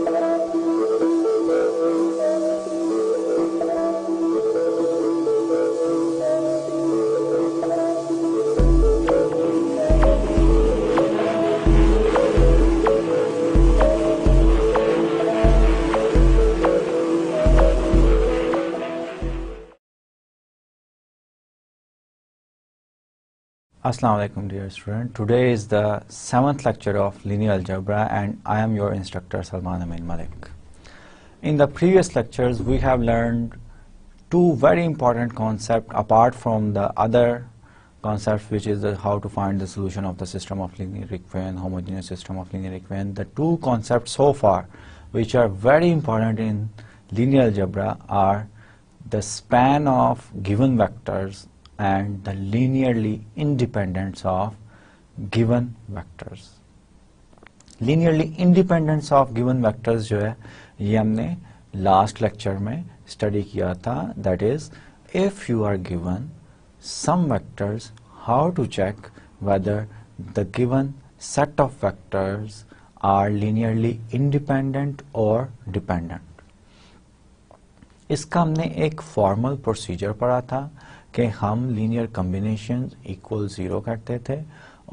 Thank you. Assalamu alaikum dear student. Today is the seventh lecture of linear algebra and I am your instructor Salman Amin Malik. In the previous lectures we have learned two very important concepts apart from the other concepts which is how to find the solution of the system of linear equation, homogeneous system of linear equation. The two concepts so far which are very important in linear algebra are the span of given vectors and the linearly independence of given vectors. linearly independence of given vectors jo hai ye humne last lecture mein study kiya tha that is if you are given some vectors how to check whether the given set of vectors are linearly independent or dependent. iska humne ek formal procedure padha tha कि हम linear combination equal zero करते थे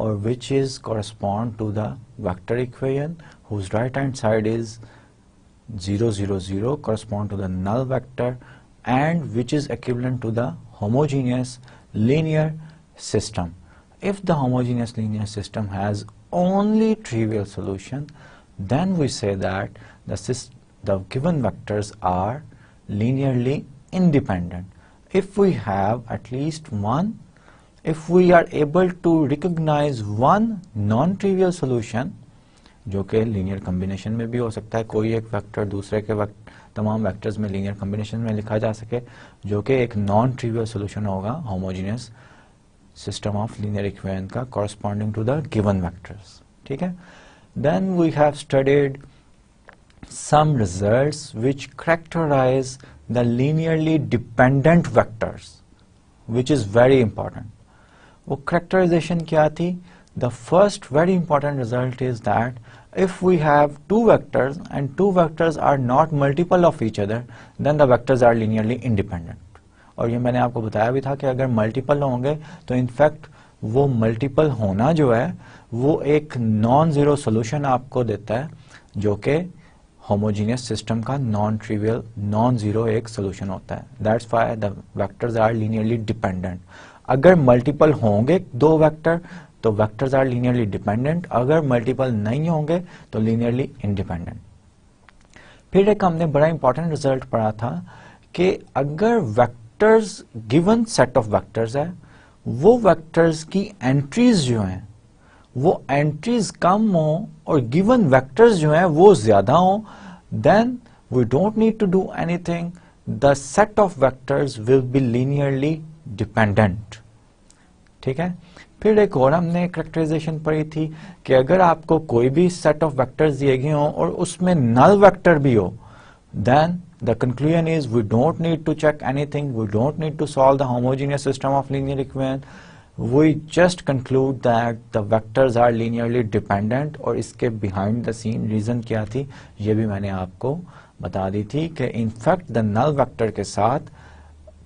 और which is correspond to the vector equation whose right hand side is zero zero zero correspond to the null vector and which is equivalent to the homogeneous linear system. If the homogeneous linear system has only trivial solution then we say that the given vectors are linearly independent if we have at least one, if we are able to recognize one non-trivial solution, जो के linear combination में भी हो सकता है, कोई एक vector दूसरे के vector, तमाम vectors में linear combination में लिखा जा सके, जो के एक non-trivial solution होगा, homogeneous system of linear equation का corresponding to the given vectors, ठीक है? Then we have studied some results which characterize the linearly dependent vectors which is very important वो characterization क्या थी the first very important result is that if we have two vectors and two vectors are not multiple of each other then the vectors are linearly independent और ये मैंने आपको बताया भी था कि अगर मल्टीपल होंगे तो इनफैक्ट वो मल्टीपल होना जो है वो एक नॉन ज़ीरो सोल्यूशन आपको देता है जो कि होमोजीनियस सिस्टम का नॉन ट्रिवियल नॉन जीरो एक सोल्यूशन होता है that's why the vectors are linearly dependent अगर मल्टीपल होंगे दो वैक्टर तो वैक्टर्स आर लीनियरली डिपेंडेंट अगर मल्टीपल नहीं होंगे तो लीनियरली इंडिपेंडेंट फिर एक हमने बड़ा इंपॉर्टेंट रिजल्ट पढ़ा था कि अगर vectors given set of vectors है वो वैक्टर्स की एंट्रीज जो हैं वो एंट्रीज कम हो और गिवन वेक्टर्स जो हैं वो ज्यादा हो then we don't need to do anything the set of vectors will be linearly dependent ठीक है फिर एक और हमने करेक्टराइजेशन पढ़ी थी कि अगर आपको कोई भी सेट ऑफ वेक्टर्स दिए गए हों और उसमें नल वेक्टर भी हो then the conclusion is we don't need to check anything we don't need to solve the homogeneous system of linear equations we just conclude that the vectors are linearly dependent और इसके behind the scene reason क्या थी ये भी मैंने आपको बता दी थी कि इनफैक्ट द नल वेक्टर के साथ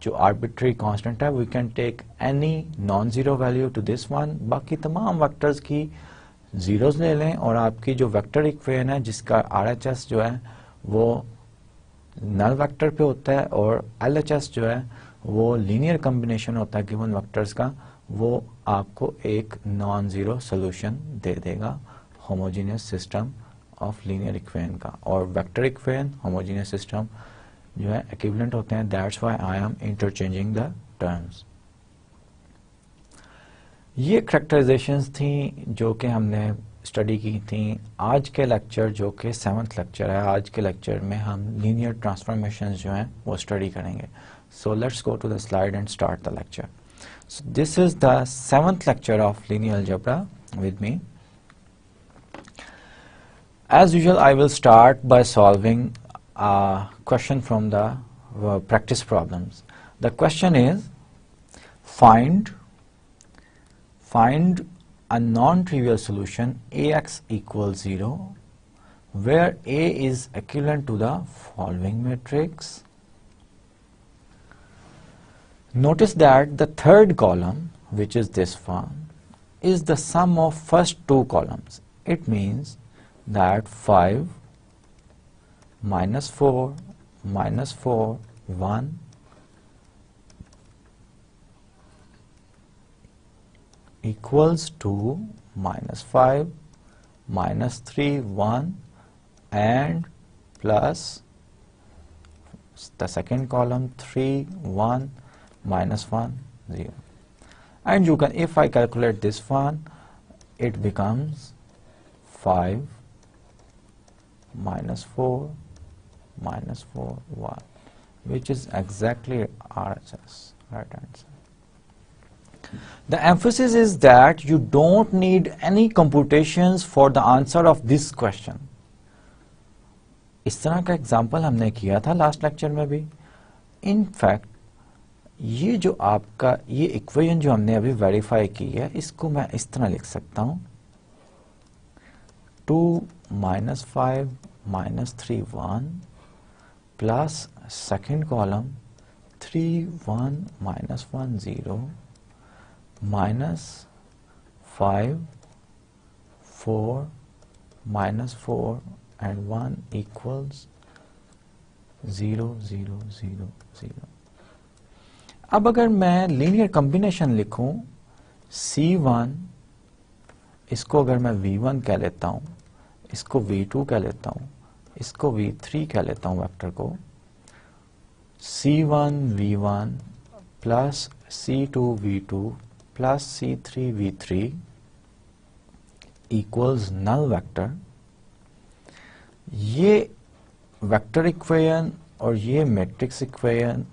जो आर्बिट्री कांस्टेंट है we can take any non zero value to this one बाकी तमाम वेक्टर्स की जीरोस ले लें और आपकी जो वेक्टर इक्वेशन है जिसका आरएचएस जो है वो नल वेक्टर पे होता है और एलएचएस जो है वो लीनियर कम्बिनेशन होता है गिवन वेक्टर्स का वो आपको एक नॉन ज़ीरो सोल्यूशन दे देगा homogeneous system of linear equations का और वेक्टर इक्वेन होमोजीनियस सिस्टम जो है इक्विवेलेंट होते हैं that's why I am interchanging the terms ये करेक्टराइजेशन थी जो कि हमने स्टडी की थी आज के लेक्चर जो कि सेवन्थ लेक्चर है आज के लेक्चर में हम लीनियर ट्रांसफॉर्मेशन जो हैं वो स्टडी करेंगे so let's go to the slide and start the lecture So this is the seventh lecture of linear algebra with me. As usual, I will start by solving a question from the uh, practice problems. The question is find find a non-trivial solution Ax equals 0 where A is equivalent to the following matrix Notice that the third column, which is this one, is the sum of first two columns. It means that 5 minus 4 minus 4, 1 equals to minus 5 minus 3, 1 and plus the second column 3, 1 minus 1 0 and you can if I calculate this one it becomes 5 minus 4 minus 4 1 which is exactly our right answer. The emphasis is that you don't need any computations for the answer of this question. इस तरह का example हमने किया था last lecture में भी in fact ये जो आपका ये इक्वेशन जो हमने अभी वेरीफाई की है इसको मैं इस तरह लिख सकता हूँ two minus five minus three one plus second column three one minus one zero minus five four minus four and one equals zero zero zero zero अब अगर मैं लीनियर कॉम्बिनेशन लिखूं C1 इसको अगर मैं V1 कह लेता हूं इसको V2 कह लेता हूं इसको V3 कह लेता हूं वेक्टर को C1 V1 plus C two V two plus C three V three equals null vector ये वैक्टर इक्वेन और ये matrix equation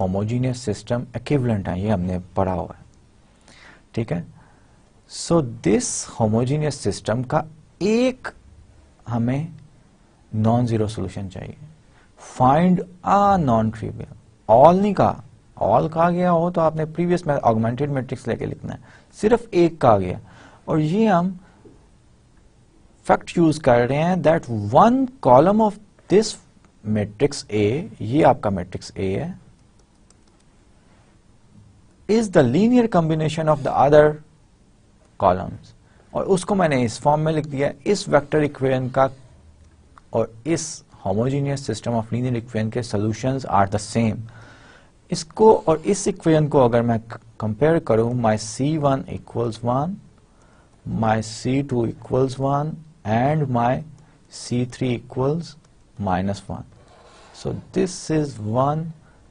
homogeneous system equivalent है ये हमने पढ़ा हुआ है ठीक है सो दिस होमोजीनियस सिस्टम का एक हमें नॉन जीरो सोल्यूशन चाहिए find a non trivial all नहीं कहा ऑल कहा गया हो तो आपने प्रीवियस में ऑगमेंटेड मैट्रिक्स लेके लिखना है सिर्फ एक कहा गया और ये हम फैक्ट यूज कर रहे हैं that one column of this matrix A ये आपका मैट्रिक्स ए है is the linear combination of the other columns और उसको मैंने इस फॉर्म में लिख दिया इस वेक्टर इक्वेशन का और इस homogeneous system of linear equation के सॉल्यूशंस आर द सेम इसको और इस इक्वेशन को अगर मैं कंपेयर करूं my C one equals one my C two equals one and my C three equals minus one so this is one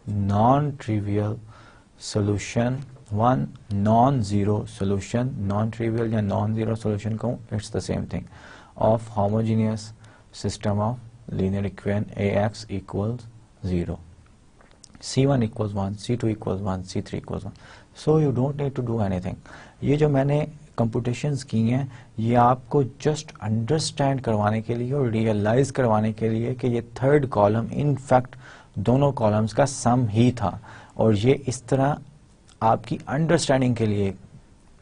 non trivial solution one non zero solution non trivial या non zero solution कहूँ it's the same thing of homogeneous system of linear equation A X equal zero C one equal one C two equal one C three equal one so you don't need to do anything ये जो मैंने computations की हैं ये आपको just understand करवाने के लिए और रियलाइज करवाने के लिए कि ये थर्ड कॉलम इनफैक्ट दोनों कॉलम्स का सम ही था और ये इस तरह आपकी अंडरस्टैंडिंग के लिए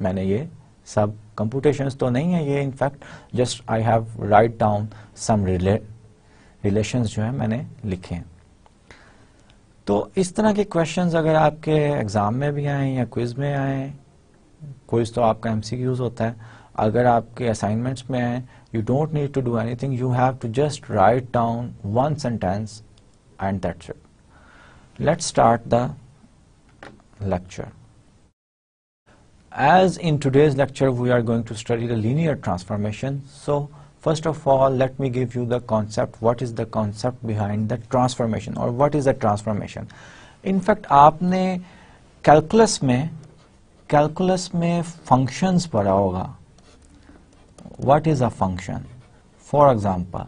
मैंने ये सब कंप्यूटेशंस तो नहीं है ये in fact just I have write down some relations जो है मैंने लिखे हैं तो इस तरह के क्वेश्चंस अगर आपके एग्ज़ाम में भी आए या क्विज में आए क्विज तो आपका एमसीक्यूज होता है अगर आपके असाइनमेंट्स में आए you don't need to do anything you have to just write down one sentence and that's it let's start the lecture. As in today's lecture, we are going to study the linear transformation. So first of all, let me give you the concept. What is the concept behind the transformation or what is the transformation? In आपने calculus में calculus में functions पढ़ा होगा what is a function for example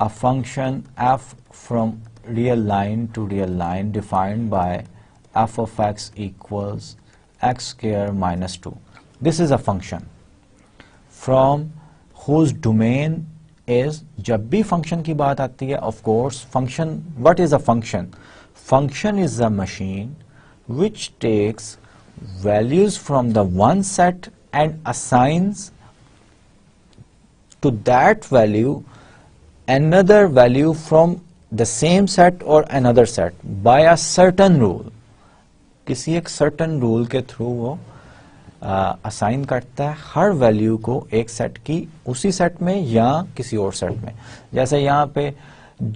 a function F from real line to real line defined f of x equals x square minus 2. This is a function from whose domain is जब भी function की बात आती है of course function what is a function function is a machine which takes values from the one set and assigns to that value another value from the same set or another set by a certain rule किसी एक certain rule के through वो assign करता है हर value को एक set की उसी सेट में या किसी और सेट में जैसे यहाँ पे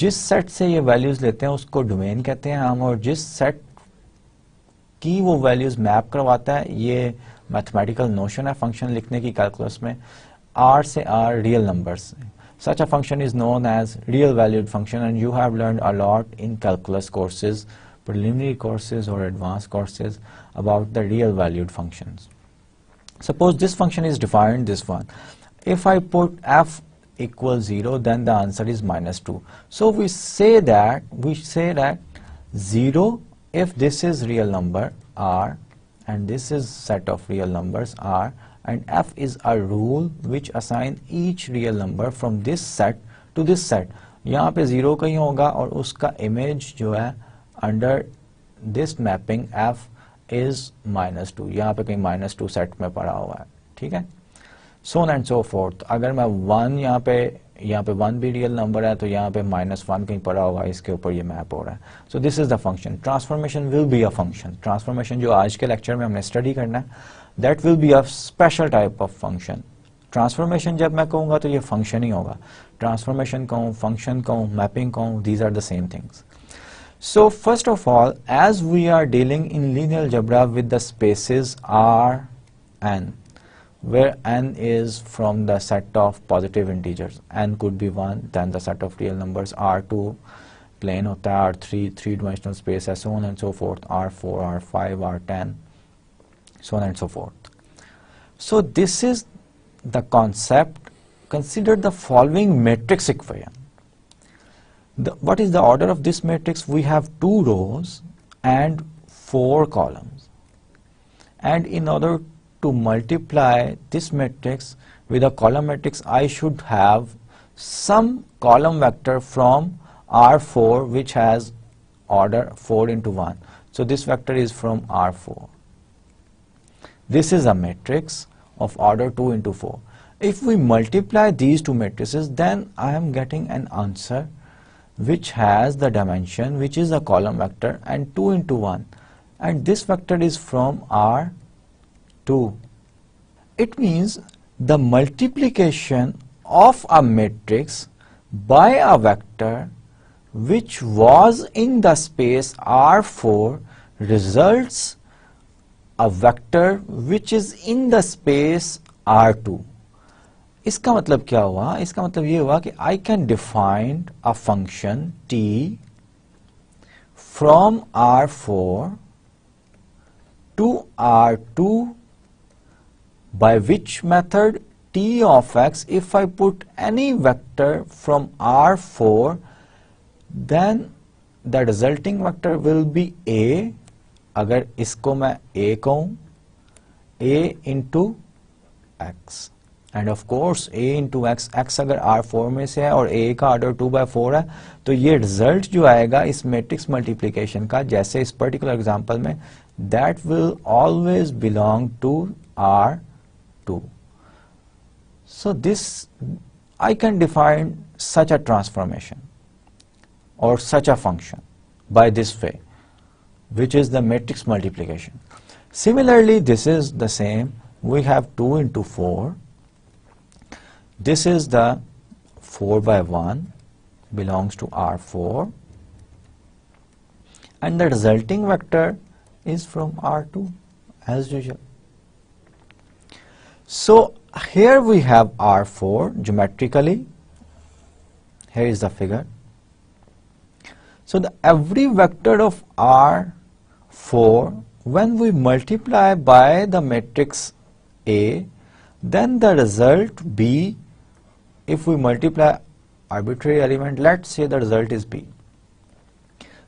जिस सेट से ये वैल्यूज लेते हैं उसको डोमेन कहते हैं हम और जिस सेट की वो वैल्यूज मैप करवाता है ये मैथमेटिकल नोशन है फंक्शन लिखने की कैलकुलस में आर से R real numbers such a function is known as real valued function and you have learn a lot in calculus courses preliminary courses or advanced courses about the real valued functions. Suppose this function is defined, this one. If I put f equals 0, then the answer is minus 2. So we say that, we say that 0, if this is real number r, and this is set of real numbers r, and f is a rule which assign each real number from this set to this set. यहाँ पे 0 कहीं होगा और उसका image जो है under this mapping F is minus two यहां पे कहीं माइनस टू सेट में पड़ा हुआ है ठीक है सोन एंड सो फोर्थ अगर मैं वन यहाँ पे यहाँ पे वन भी रियल नंबर है तो यहाँ पे माइनस वन कहीं पड़ा होगा इसके ऊपर ये मैप हो रहा है so this is the function transformation will be a function transformation जो आज के लेक्चर में हमने स्टडी करना है that will be a special type of function transformation जब मैं कहूँगा तो ये फंक्शन ही होगा ट्रांसफॉर्मेशन कहूँ फंक्शन कहूँ मैपिंग कहूँ these are the same things So first of all, as we are dealing in linear algebra with the spaces R n, where n is from the set of positive integers, n could be 1, then the set of real numbers R2, plane of the R3, three-dimensional space, and so on and so forth, R4, R5, R10, so on and so forth. So this is the concept. Consider the following matrix equation the, what is the order of this matrix? We have two rows and four columns. And in order to multiply this matrix with a column matrix, I should have some column vector from R4 which has order 4 into 1. So this vector is from R4. This is a matrix of order 2 into 4. If we multiply these two matrices, then I am getting an answer which has the dimension which is a column vector and 2 into 1 and this vector is from R2. It means the multiplication of a matrix by a vector which was in the space R4 results a vector which is in the space R2. इसका मतलब क्या हुआ इसका मतलब ये हुआ कि I can define a function T from R4 to R2 by which method t of x if I put any vector from R4 then the resulting vector will be a अगर इसको मैं a कहूँ a into x and of course a into X X अगर R four में से है और a का ऑर्डर टू बाई फोर है तो ये रिजल्ट जो आएगा इस मैट्रिक्स मल्टीप्लीकेशन का जैसे इस पर्टिकुलर एग्जाम्पल में that will always belong to R two so this I can define such a transformation और such a function by this way which is the matrix multiplication. Similarly this is the same we have 2 into 4 this is the 4 by 1 belongs to R4 and the resulting vector is from R2 as usual. So here we have R4 geometrically. Here is the figure. So the every vector of R4 when we multiply by the matrix A then the result B if we multiply arbitrary element, let's say the result is B.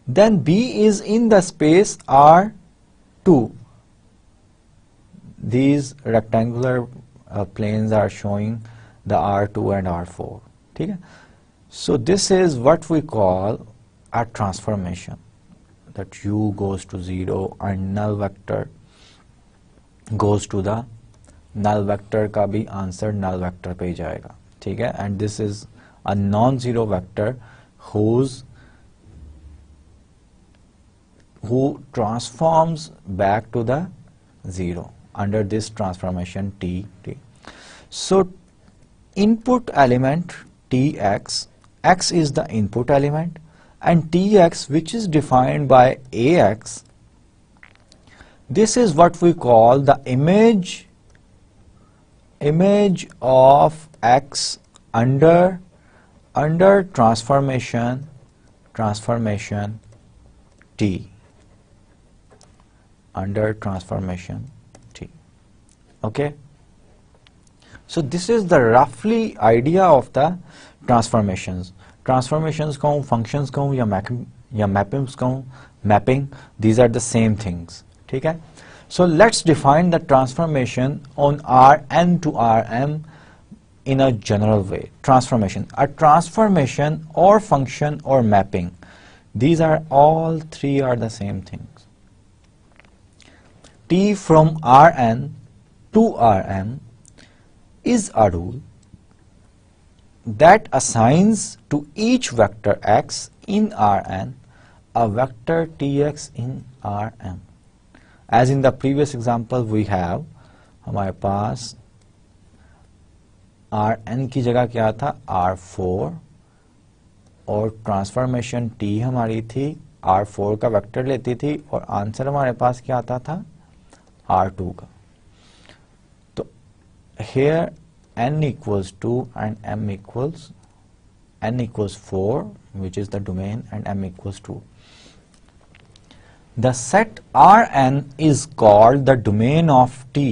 Then B is in the space R2. These rectangular uh, planes are showing the R2 and R4. Okay? So this is what we call a transformation that u goes to 0 and null vector goes to the null vector का भी answer null vector पे ही जाएगा ठीक है and this is a non zero vector who transforms back to the zero under this transformation t t so input element tx x is the input element and tx which is defined by ax this is what we call the image image of x under under transformation transformation t under transformation t okay so this is the roughly idea of the transformations transformations come functions come your mapping mappings कहूँ mapping these are the same things ठीक so let's define the transformation on Rn to Rm in a general way. Transformation. A transformation or function or mapping. These are all three are the same things. T from Rn to Rm is a rule that assigns to each vector x in Rn a vector tx in Rm. As in the previous example we have My pass. R N की जगह क्या था R four और transformation T हमारी थी are four का vector लेती थी और आंसर हमारे पास क्या आता था आर टू का तो here N equals two and M equals N equals four is the domain and M equals two the set R N is called the domain of T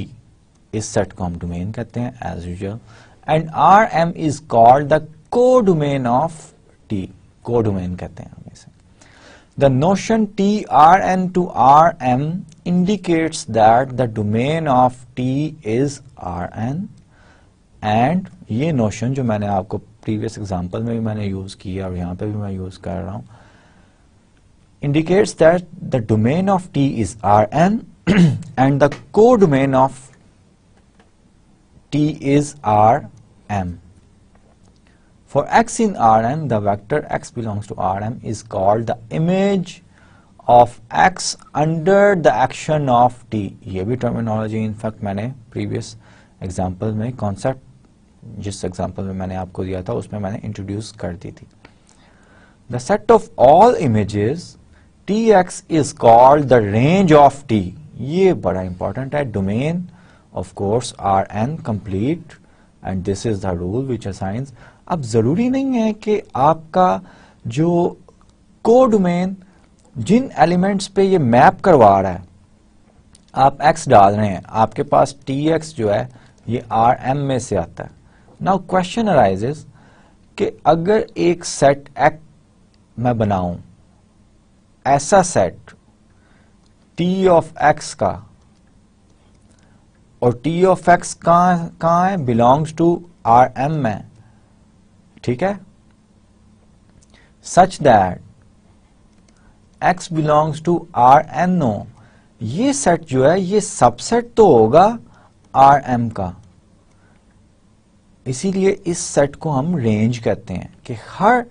इस सेट को हम domain कहते हैं as usual And Rm is called the codomain of T. Codomain codomain कहते हैं हम The notion Trn to Rm indicates that the domain of T is Rn and ये notion जो मैंने आपको previous example में भी मैंने use किया और यहाँ पे भी मैं use कर रहा हूँ indicates that the domain of T is Rn and the codomain of T is r m For x in r m the vector x belongs to r m is called the image of x under the action of T. ये भी terminology in fact मैंने previous example में concept जिस example में मैंने आपको दिया था उसमें मैंने introduce कर दी थी The set of all images Tx is called the range of T. ये बड़ा important है domain of course are n complete and this is the rule which assigns अब ज़रूरी नहीं है कि आपका जो को डोमेन जिन एलिमेंट्स पे ये मैप करवा रहा है आप x डाल रहे हैं आपके पास टी एक्स जो है ये आर एम में से आता है नाउ क्वेश्चन अराइजेस कि अगर एक सेट x मैं बनाऊं ऐसा सेट टी ऑफ x का और टी ऑफ एक्स कहा है बिलोंग्स टू आर एम में ठीक है such that X belongs to R N no ये सेट जो है ये सबसेट तो होगा आर एम का इसीलिए इस सेट को हम रेंज कहते हैं कि हर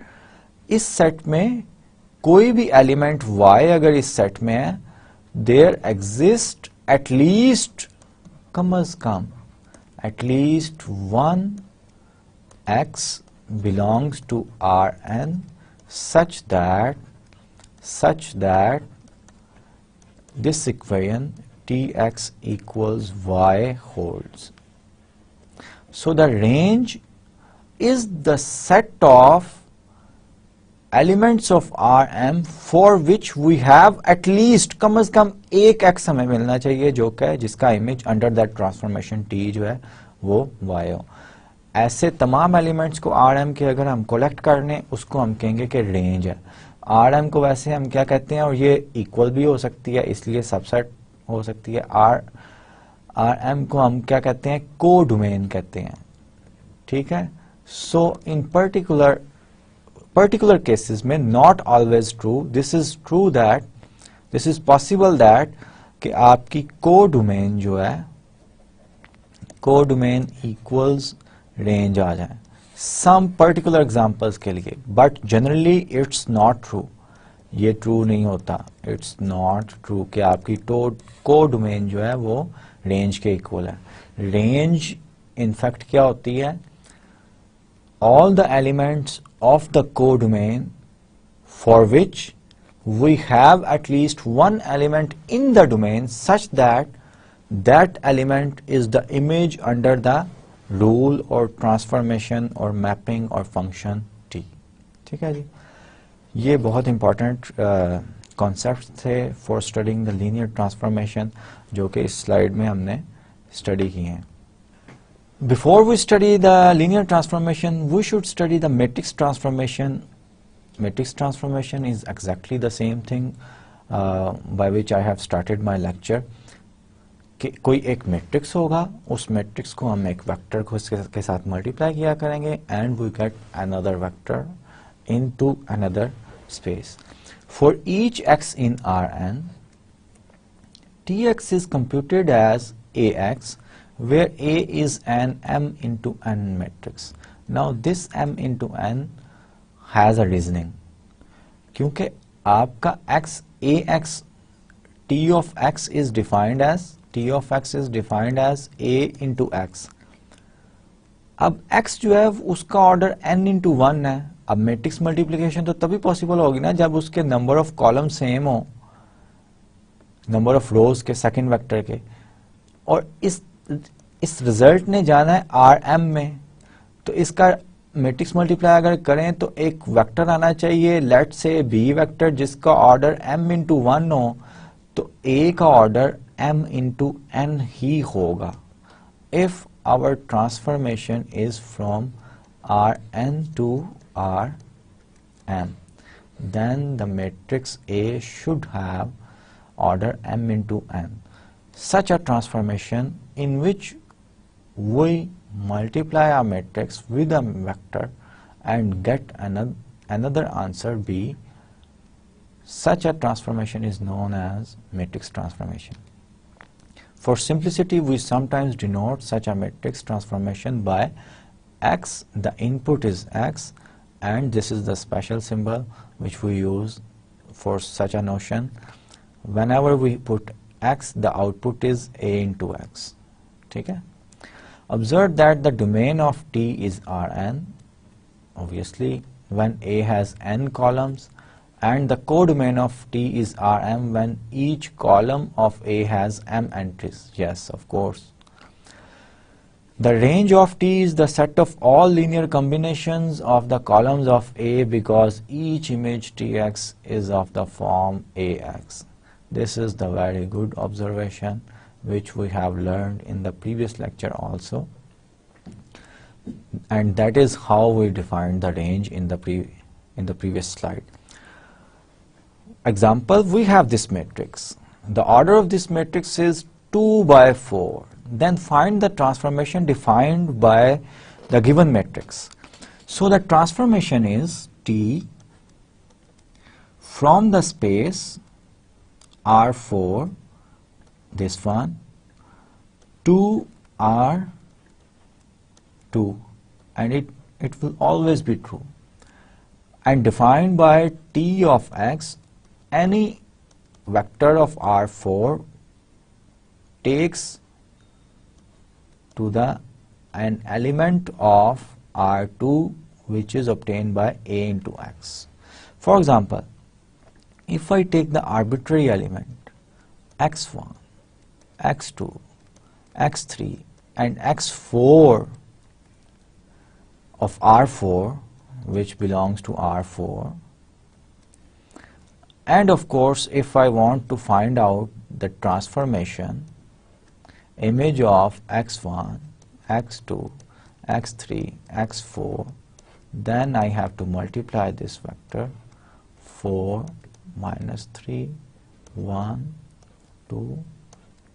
इस सेट में कोई भी एलिमेंट y अगर इस सेट में है there exist at least commas come at least one x belongs to Rn such that such that this equation Tx equals Y holds. So the range is the set of elements of R M for which we have at least कम अज कम एक X हमें मिलना चाहिए जो कि जिसका image under that transformation T जो है वो वायो ऐसे तमाम एलिमेंट्स को आर एम के अगर हम कोलेक्ट कर लें उसको हम कहेंगे कि रेंज है आर एम को वैसे हम क्या कहते हैं और ये इक्वल भी हो सकती है इसलिए सबसेट हो सकती है आर आर एम को हम क्या कहते हैं को डोमेन कहते हैं ठीक है so in particular particular cases में not always true this is true that this is possible that कि आपकी को डोमेन जो है को डोमेन इक्वल्स रेंज आ जाए सम पर्टिकुलर एग्जांपल्स के लिए but generally it's not true ये ट्रू नहीं होता इट्स नॉट ट्रू कि आपकी को डोमेन जो है वो रेंज के इक्वल है रेंज इनफैक्ट क्या होती है all the elements of the codomain for which we have at least one element in the domain such that that element is the image under the rule or transformation or mapping or function t ठीक है जी ये बहुत important concept थे for studying the linear transformation जो कि इस slide में हमने स्टडी किए हैं Before we study the linear transformation, we should study the matrix transformation. Matrix transformation is exactly the same thing uh, by which I have started my lecture. कोई एक matrix होगा उस मैट्रिक्स को हम एक वेक्टर को इसके साथ मल्टीप्लाई किया करेंगे and we get another vector into another space. For each x in Rn, Tx is computed as Ax where A is an M into N matrix. Now this M into N has a reasoning. क्योंकि आपका X A X T of X is defined as T of X is defined as A into X. अब X जो है उसका order N into one है अब matrix multiplication तो तभी पॉसिबल होगी ना जब उसके नंबर ऑफ कॉलम सेम हो नंबर ऑफ रोज के सेकंड वेक्टर के और इस इस रिजल्ट ने जाना है आर एम में तो इसका मैट्रिक्स मल्टीप्लाई अगर करें तो एक वेक्टर आना चाहिए लेट से बी वेक्टर जिसका ऑर्डर एम इंटू वन हो तो ए का ऑर्डर एम इंटू एन ही होगा if our transformation is from R N to R M then the matrix A should have order M into N such a transformation in which we multiply a matrix with a vector and get another, another answer B, such a transformation is known as matrix transformation. For simplicity, we sometimes denote such a matrix transformation by x, the input is x, and this is the special symbol which we use for such a notion. Whenever we put x, the output is a into x. ठीक है observe that the domain of T is Rn obviously when A has n columns and the codomain of T is Rm when each column of A has m entries. Yes, of course. The range of T is the set of all linear combinations of the columns of A because each image Tx is of the form Ax. This is the very good observation which we have learned in the previous lecture also and that is how we defined the range in the pre in the previous slide example we have this matrix the order of this matrix is 2 by 4 then find the transformation defined by the given matrix so the transformation is T from the space R4 this one 2r2 and it it will always be true and defined by t of x any vector of r4 takes to the an element of r2 which is obtained by a into x for example if I take the arbitrary element x1 x2, x3 and x4 of R4 which belongs to R4 and of course if I want to find out the transformation image of x1, x2, x3, x4 then I have to multiply this vector 4 minus 3 1 2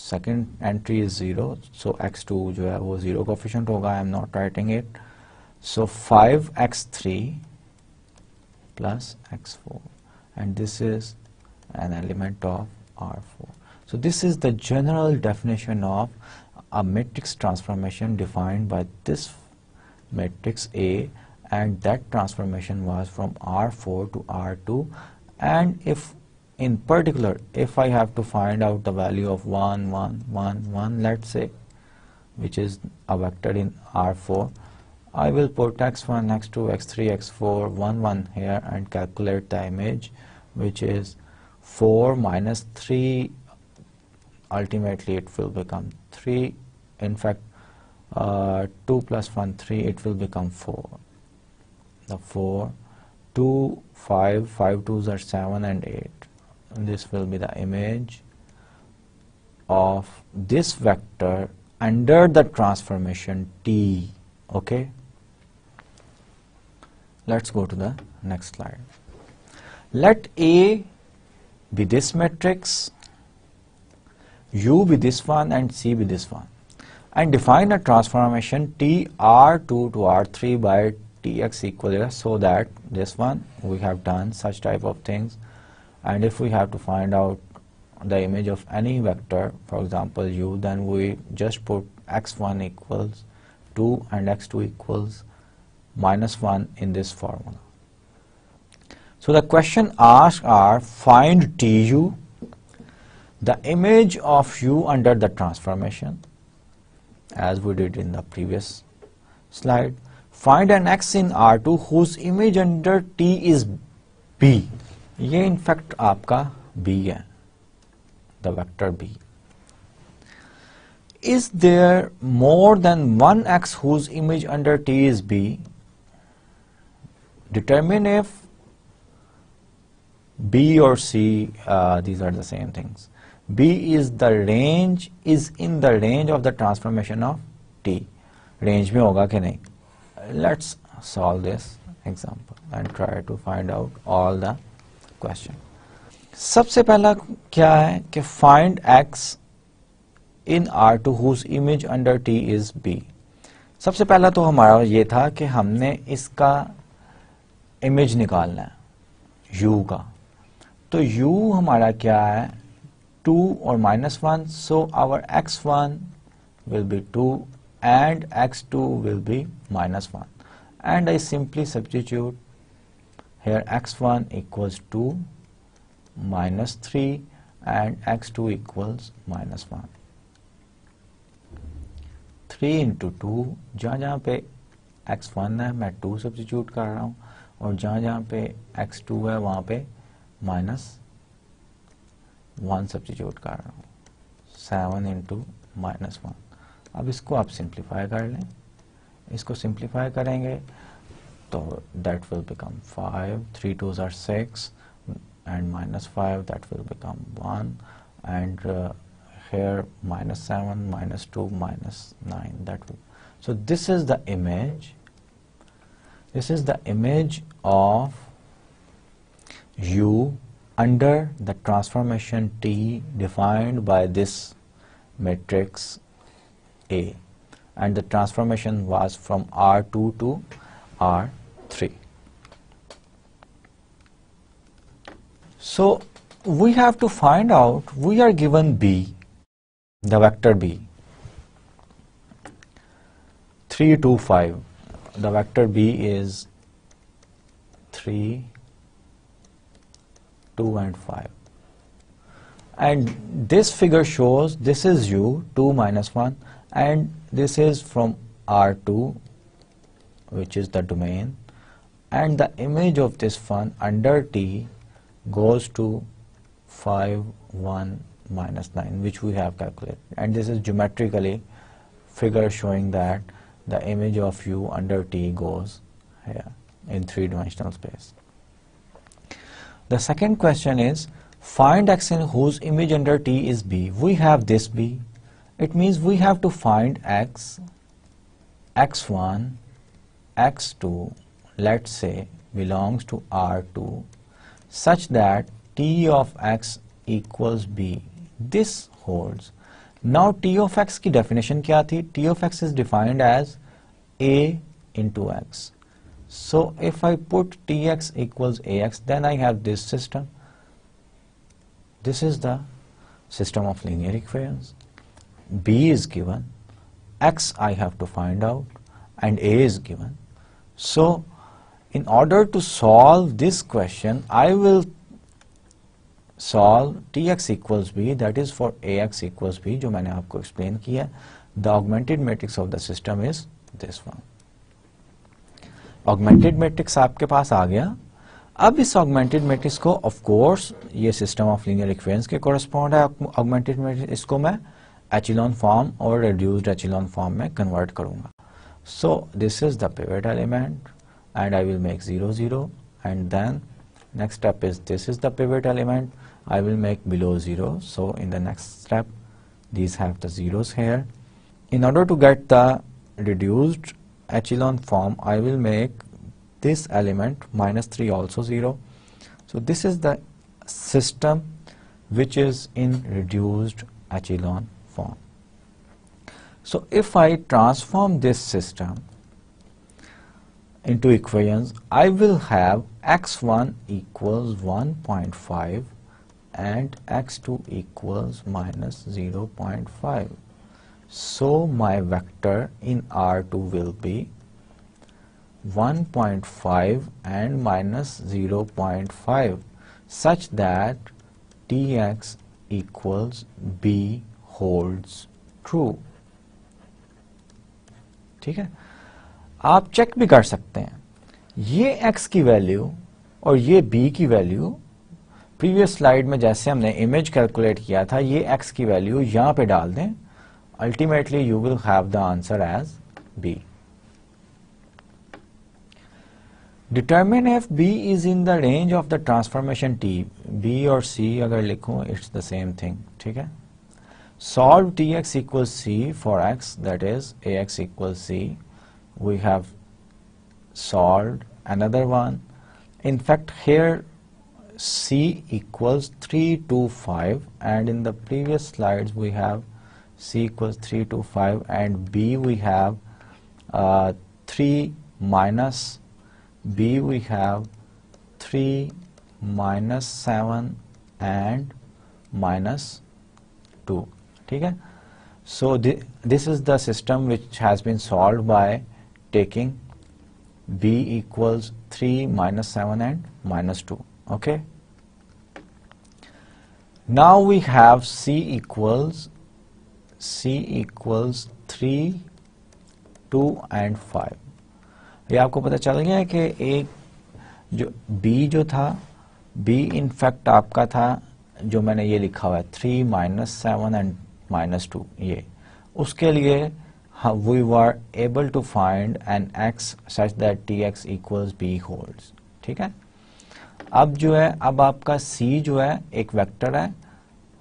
second entry is 0 so x2 जो है वो 0 coefficient होगा I am not writing it. So 5x3 plus x4 and this is an element of R4. So this is the general definition of a matrix transformation defined by this matrix A and that transformation was from R4 to R2 and if in particular if I have to find out the value of 1 1 1 1 let's say which is a vector in R4 I will put x1 x2 x3 x4 1 1 here and calculate the image which is 4 minus 3 ultimately it will become 3 in fact uh, 2 plus 1 3 it will become 4 the 4 2 5 5 2s are 7 and 8 this will be the image of this vector under the transformation T okay let's go to the next slide let A be this matrix U be this one and C be this one and define a transformation TR2 to R3 by Tx equal so that this one we have done such type of things and if we have to find out the image of any vector for example u then we just put x1 equals 2 and x2 equals minus 1 in this formula. So the question asked are find tu the image of u under the transformation as we did in the previous slide find an x in R2 whose image under T is B ये in fact आपका B है the vector B is there more than one x whose image under T is B, determine if B or C, uh, these are the same things. B is the range, is in the range of the transformation of T. Range mein hoga ke nahi. Let's solve this example and try to find out all the question सबसे पहला क्या है कि find X in R two whose image under T is B सबसे पहला तो हमारा ये था कि हमने इसका इमेज निकालना है यू का तो यू हमारा क्या है टू और minus one so our X one will be two and X two will be minus one and I simply substitute here x1 equals 2 minus 3 and x2 equals minus 1 3 into two जहाँ जहाँ पे x1 है मैं 2 substitute कर रहा हूँ और जहाँ जहाँ पे x2 है वहाँ पे माइनस 1 सब्सिट्यूट कर रहा हूँ 7 इंटू माइनस वन अब इसको आप सिंप्लीफाई कर लें इसको सिंप्लीफाई करेंगे so that will become 5 3 2s are 6 and minus 5 that will become 1 and uh, here minus 7 minus 2 minus 9 that will so this is the image this is the image of u under the transformation T defined by this matrix A and the transformation was from R2 to R 3. So we have to find out, we are given b, the vector b, 3, 2, 5. The vector b is 3, 2 and 5. And this figure shows this is u, 2 minus 1, and this is from R2, which is the domain, and the image of this one under T goes to 5 1 minus 9 which we have calculated and this is geometrically figure showing that the image of u under T goes here in three-dimensional space. The second question is find x in whose image under T is B. We have this B. It means we have to find x, x1, x2 let's say belongs to R2 such that T of x equals B. This holds. Now T of x ki definition kya thi? T of x is defined as A into x. So if I put Tx equals Ax then I have this system. This is the system of linear equations. B is given, x I have to find out and A is given. So in order to solve this question, I will solve tx equals b that is for ax equals b जो have आपको explain किया the augmented matrix of the system is this one. augmented matrix आपके पास आ गया अब इस augmented matrix of course ये system of linear equations के correspond है augmented matrix इसको मैं echelon form or reduced echelon form में convert करूँगा. So this is the pivot element and I will make 0 0 and then next step is this is the pivot element I will make below 0 so in the next step these have the zeros here in order to get the reduced echelon form I will make this element minus 3 also 0 so this is the system which is in reduced echelon form so if I transform this system into equations I will have x1 equals 1.5 and x2 equals minus 0.5 so my vector in R2 will be 1.5 and minus 0.5 such that Tx equals B holds true ठीक है आप check भी कर सकते हैं ये x की value और ये बी की वैल्यू प्रीवियस स्लाइड में जैसे हमने इमेज कैलकुलेट किया था ये एक्स की वैल्यू यहां पे डाल दें ultimately you will have the answer as B determine if B is in the range of the transformation T B और सी अगर लिखो इट्स द सेम थिंग ठीक है solve T X equal C for X that is A X equal C we have solved another one in fact here C equals 3 to 5 and in the previous slides we have C equals 3 to 5 and B we have uh, 3 minus B we have 3 minus 7 and minus 2 okay so th this is the system which has been solved by taking b equals 3 minus 7 and minus 2 okay now we have c equals c equals 3 2 and 5 ये आपको पता चल गया है कि एक जो b जो था b in fact आपका था जो मैंने ये लिखा हुआ है three minus seven and minus two ये उसके लिए we were able to find an x such that tx equals b holds ठीक है अब जो c जो है एक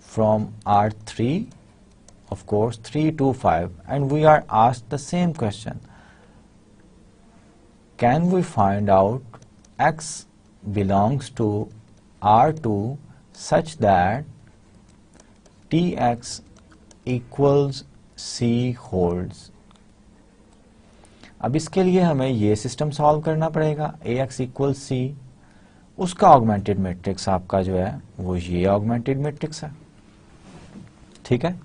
from r3 of course 3 to 5 and we are asked the same question can we find out x belongs to r2 such that tx equals c holds अब इसके लिए हमें ये सिस्टम सॉल्व करना पड़ेगा ए एक्स इक्वल सी उसका ऑगमेंटेड मैट्रिक्स आपका जो है वो ये ऑगमेंटेड मैट्रिक्स है ठीक है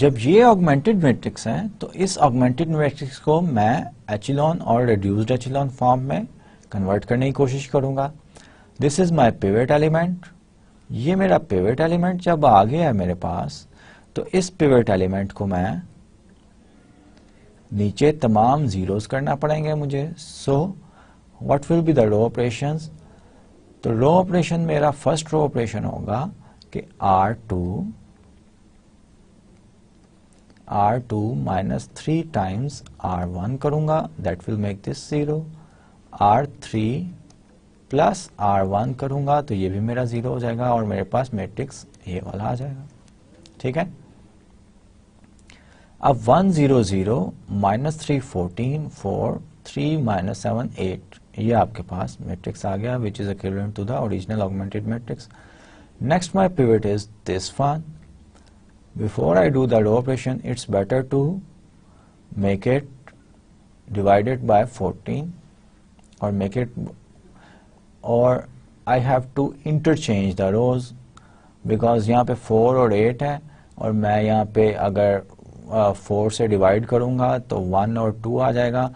जब ये ऑगमेंटेड मैट्रिक्स है तो इस ऑगमेंटेड मैट्रिक्स को मैं एचिलॉन और रिड्यूस्ड एचिलॉन फॉर्म में कन्वर्ट करने की कोशिश करूंगा this is my pivot element ये मेरा पिवट एलिमेंट जब आ गया है मेरे पास तो इस पिवट एलिमेंट को मैं नीचे तमाम ज़ीरोस करना पड़ेंगे मुझे so what will be the row operation तो रो ऑपरेशन मेरा फर्स्ट रो ऑपरेशन होगा कि R two R two minus three times R one करूंगा that will make this zero R three plus R one करूंगा तो ये भी मेरा ज़ीरो हो जाएगा और मेरे पास मैट्रिक्स ये वाला आ जाएगा ठीक है अब 100 zero zero minus three fourteen four three minus seven eight ये आपके पास मैट्रिक्स आ गया which is equivalent to the original augmented matrix next my pivot is this one before I do that operation it's better to make it divided by 14 और make it और I have to interchange the rows because यहाँ पे 4 और 8 है और मैं यहाँ पे अगर फोर से डिवाइड करूंगा तो वन और टू आ जाएगा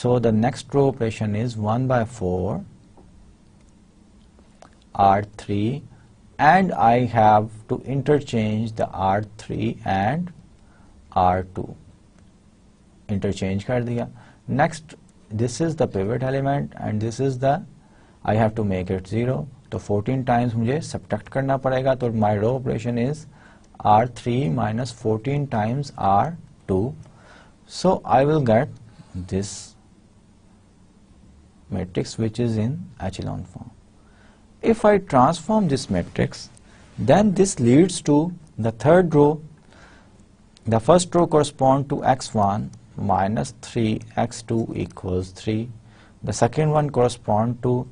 so the next row operation is one by four R three and I have to interchange the R three and R two interchange कर दिया next this is the pivot element and this is the I have to make it zero तो 14 times मुझे subtract करना पड़ेगा तो my row operation is R3 minus 14 times R2. So I will get this matrix which is in echelon form. If I transform this matrix, then this leads to the third row. The first row corresponds to x1 minus 3 x2 equals 3. The second one corresponds to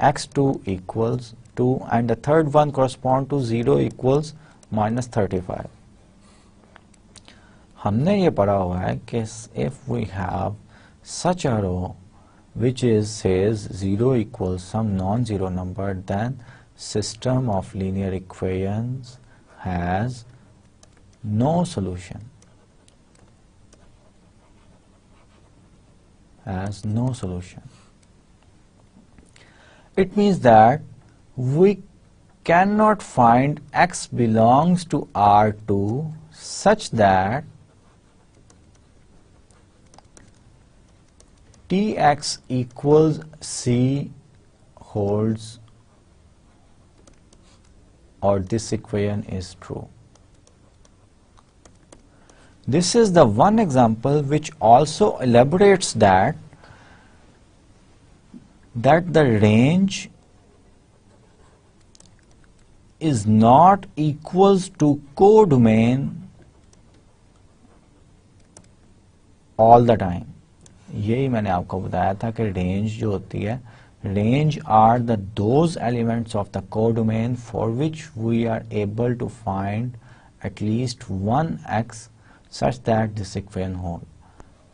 x2 equals 2 and the third one corresponds to 0 equals Minus thirty-five. Thirty five हमने ये पढ़ा हुआ है कि which is says 0 equals some non-zero number then system of linear equations has no solution has no solution it means that we cannot find x belongs to R2 such that Tx equals C holds or this equation is true. This is the one example which also elaborates that that the range is not equals to codomain all the time. यही मैंने आपको बताया था कि range जो होती है range are the those elements of the codomain for which we are able to find at least one x such that this equation hold.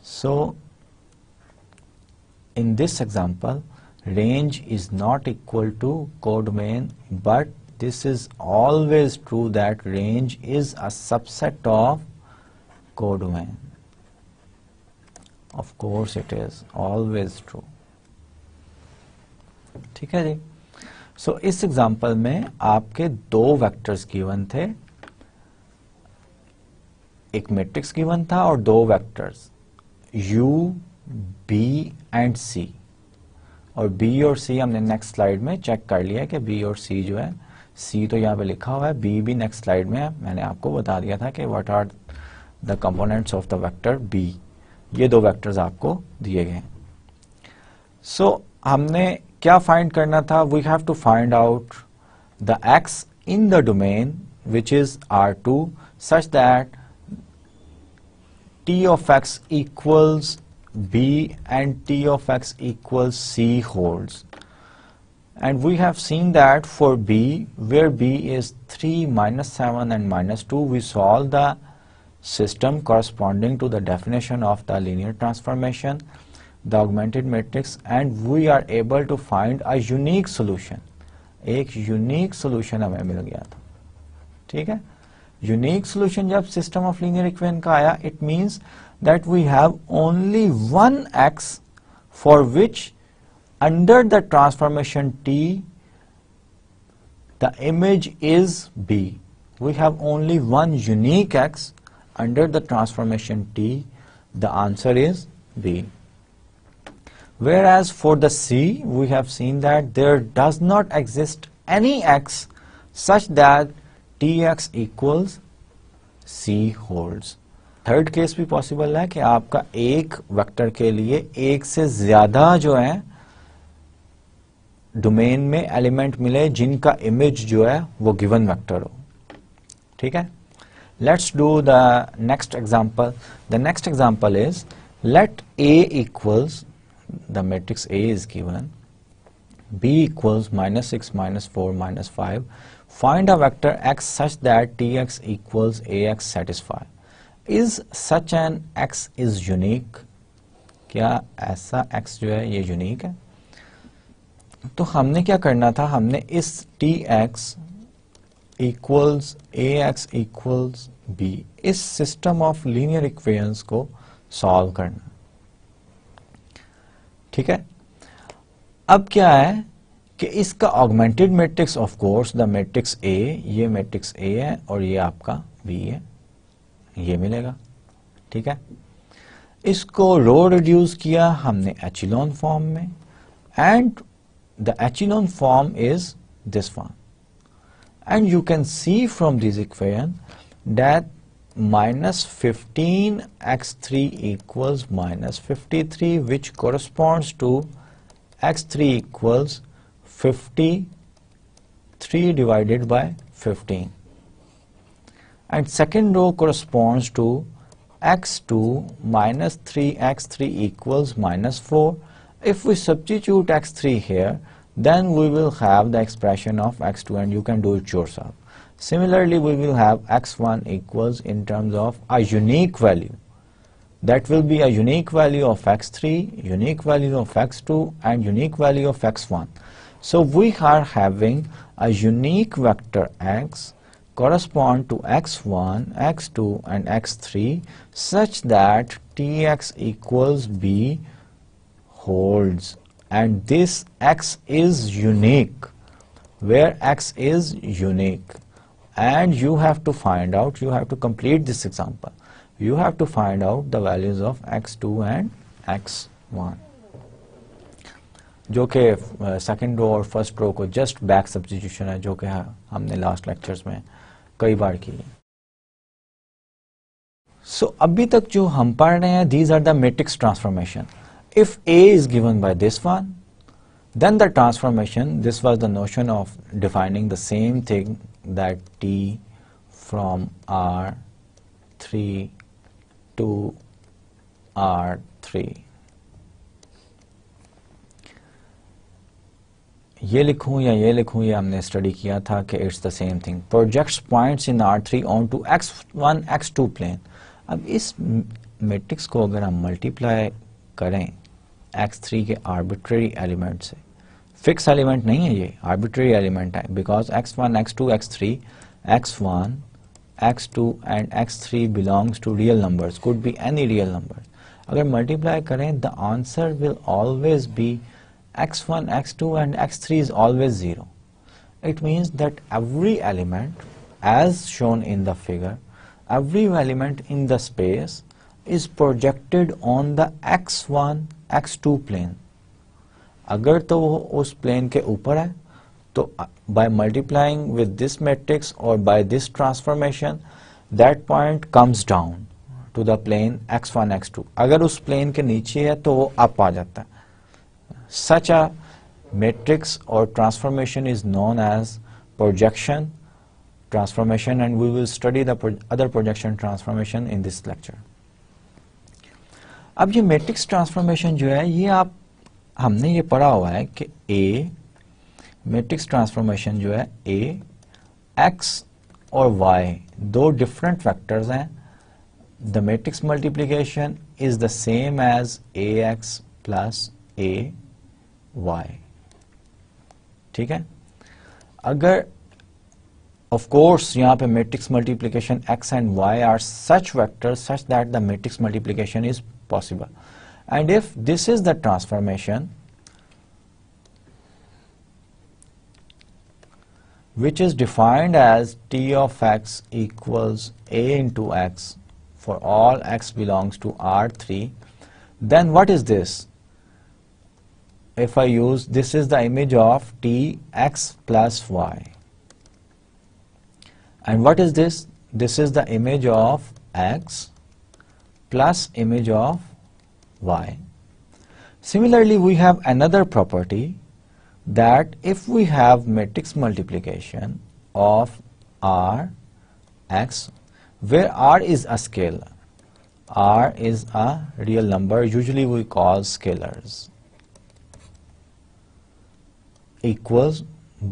So in this example range is not equal to codomain but this is always true that range is a subset of codomain. Of course it is always true. ठीक है जी सो so, इस example में आपके दो vectors given थे एक matrix given था और दो vectors U, B and C और B और C हमने नेक्स्ट स्लाइड में चेक कर लिया कि B और C जो है सी तो यहाँ पे लिखा हुआ है बी भी नेक्स्ट स्लाइड में है मैंने आपको बता दिया था कि what are the components of the vector B ये दो वेक्टर्स आपको दिए गए हैं सो so, हमने क्या फाइंड करना था we have to find out the X in the domain which is R two such that T of x equals B and T of X equal C hold and we have seen that for b where b is 3 minus 7 and minus 2 we solve the system corresponding to the definition of the linear transformation the augmented matrix and we are able to find a unique solution A unique solution, हमें मिल गया था Unique solution. Unique system of linear of linear equation का आया it means that we have only one under the transformation T, the image is B. We have only one unique X under the transformation T. The answer is B. Whereas for the C, we have seen that there does not exist any X such that Tx equals C holds. Third case भी possible है कि आपका एक vector, के लिए एक से ज़्यादा जो डोमेन में एलिमेंट मिले जिनका इमेज जो है वो गिवन वेक्टर हो ठीक है let's do the next example the next example is let A equals the matrix A is given B equals minus six minus four minus five find a vector X such that T x equals A X satisfy is such an X is unique क्या ऐसा x जो है ये unique है तो हमने क्या करना था हमने इस T x equals A x equals B इस सिस्टम ऑफ लीनियर इक्वेशंस को सॉल्व करना ठीक है अब क्या है कि इसका augmented matrix of course the matrix A ये मैट्रिक्स ए है और ये आपका बी है ये मिलेगा ठीक है इसको रो रिड्यूस किया हमने एचिलोन फॉर्म में and the echelon form is this one. And you can see from this equation that minus 15x3 equals minus 53 which corresponds to x3 equals 53 divided by 15 and second row corresponds to x2 minus 3x3 equals minus 4 if we substitute x3 here, then we will have the expression of x2 and you can do it yourself. Similarly, we will have x1 equals in terms of a unique value. That will be a unique value of x3, unique value of x2 and unique value of x1. So we are having a unique vector x correspond to x1, x2 and x3 such that tx equals b holds and this x is unique where x is unique and you have to find out you have to complete this example you have to find out the values of x2 and x1 जो के second uh, रो और first row को just back substitution है जो के हमने last lectures में कई बार की सो so, अभी तक जो हम पढ़ रहे हैं these are the matrix transformation If A is given by this one, then the transformation, this was the notion of defining the same thing that T from R3 to R3. ये लिखूं या ये लिखूं ये हमने स्टडी किया था कि it's the same thing projects points in R three onto x one x two plane अब इस मैट्रिक्स को अगर हम मल्टीप्लाई करें x3 के arbitrary element से fix element नहीं है ये arbitrary element है because x1, x2, x3 x1, x2 and x3 belongs to real numbers could be any real number अगर multiply करें the answer will always be x1, x2 and x3 is always 0 it means that every element as shown in the figure every element in the space is projected on the x1 x two plane अगर तो वो उस plane के ऊपर है तो by multiplying with this matrix और by this transformation that point comes down to the plane x one x two अगर उस प्लेन के नीचे है तो वो अप आ जाता है सच अ मैट्रिक्स और transformation is known as projection transformation and we will study the other projection transformation in this lecture अब ये मैट्रिक्स ट्रांसफॉर्मेशन जो है ये आप हमने ये पढ़ा हुआ है कि ए मैट्रिक्स ट्रांसफॉर्मेशन जो है ए एक्स और वाई दो डिफरेंट फैक्टर्स हैं the matrix multiplication is the same as A x plus A y ठीक है अगर ऑफ कोर्स यहां पे matrix multiplication x and y are such vectors such that the matrix multiplication is possible. And if this is the transformation which is defined as t of x equals a into x for all x belongs to R3, then what is this? If I use, this is the image of t x plus y. And what is this? This is the image of x plus image of y. Similarly, we have another property that if we have matrix multiplication of R x where R is a scalar, R is a real number usually we call scalars equals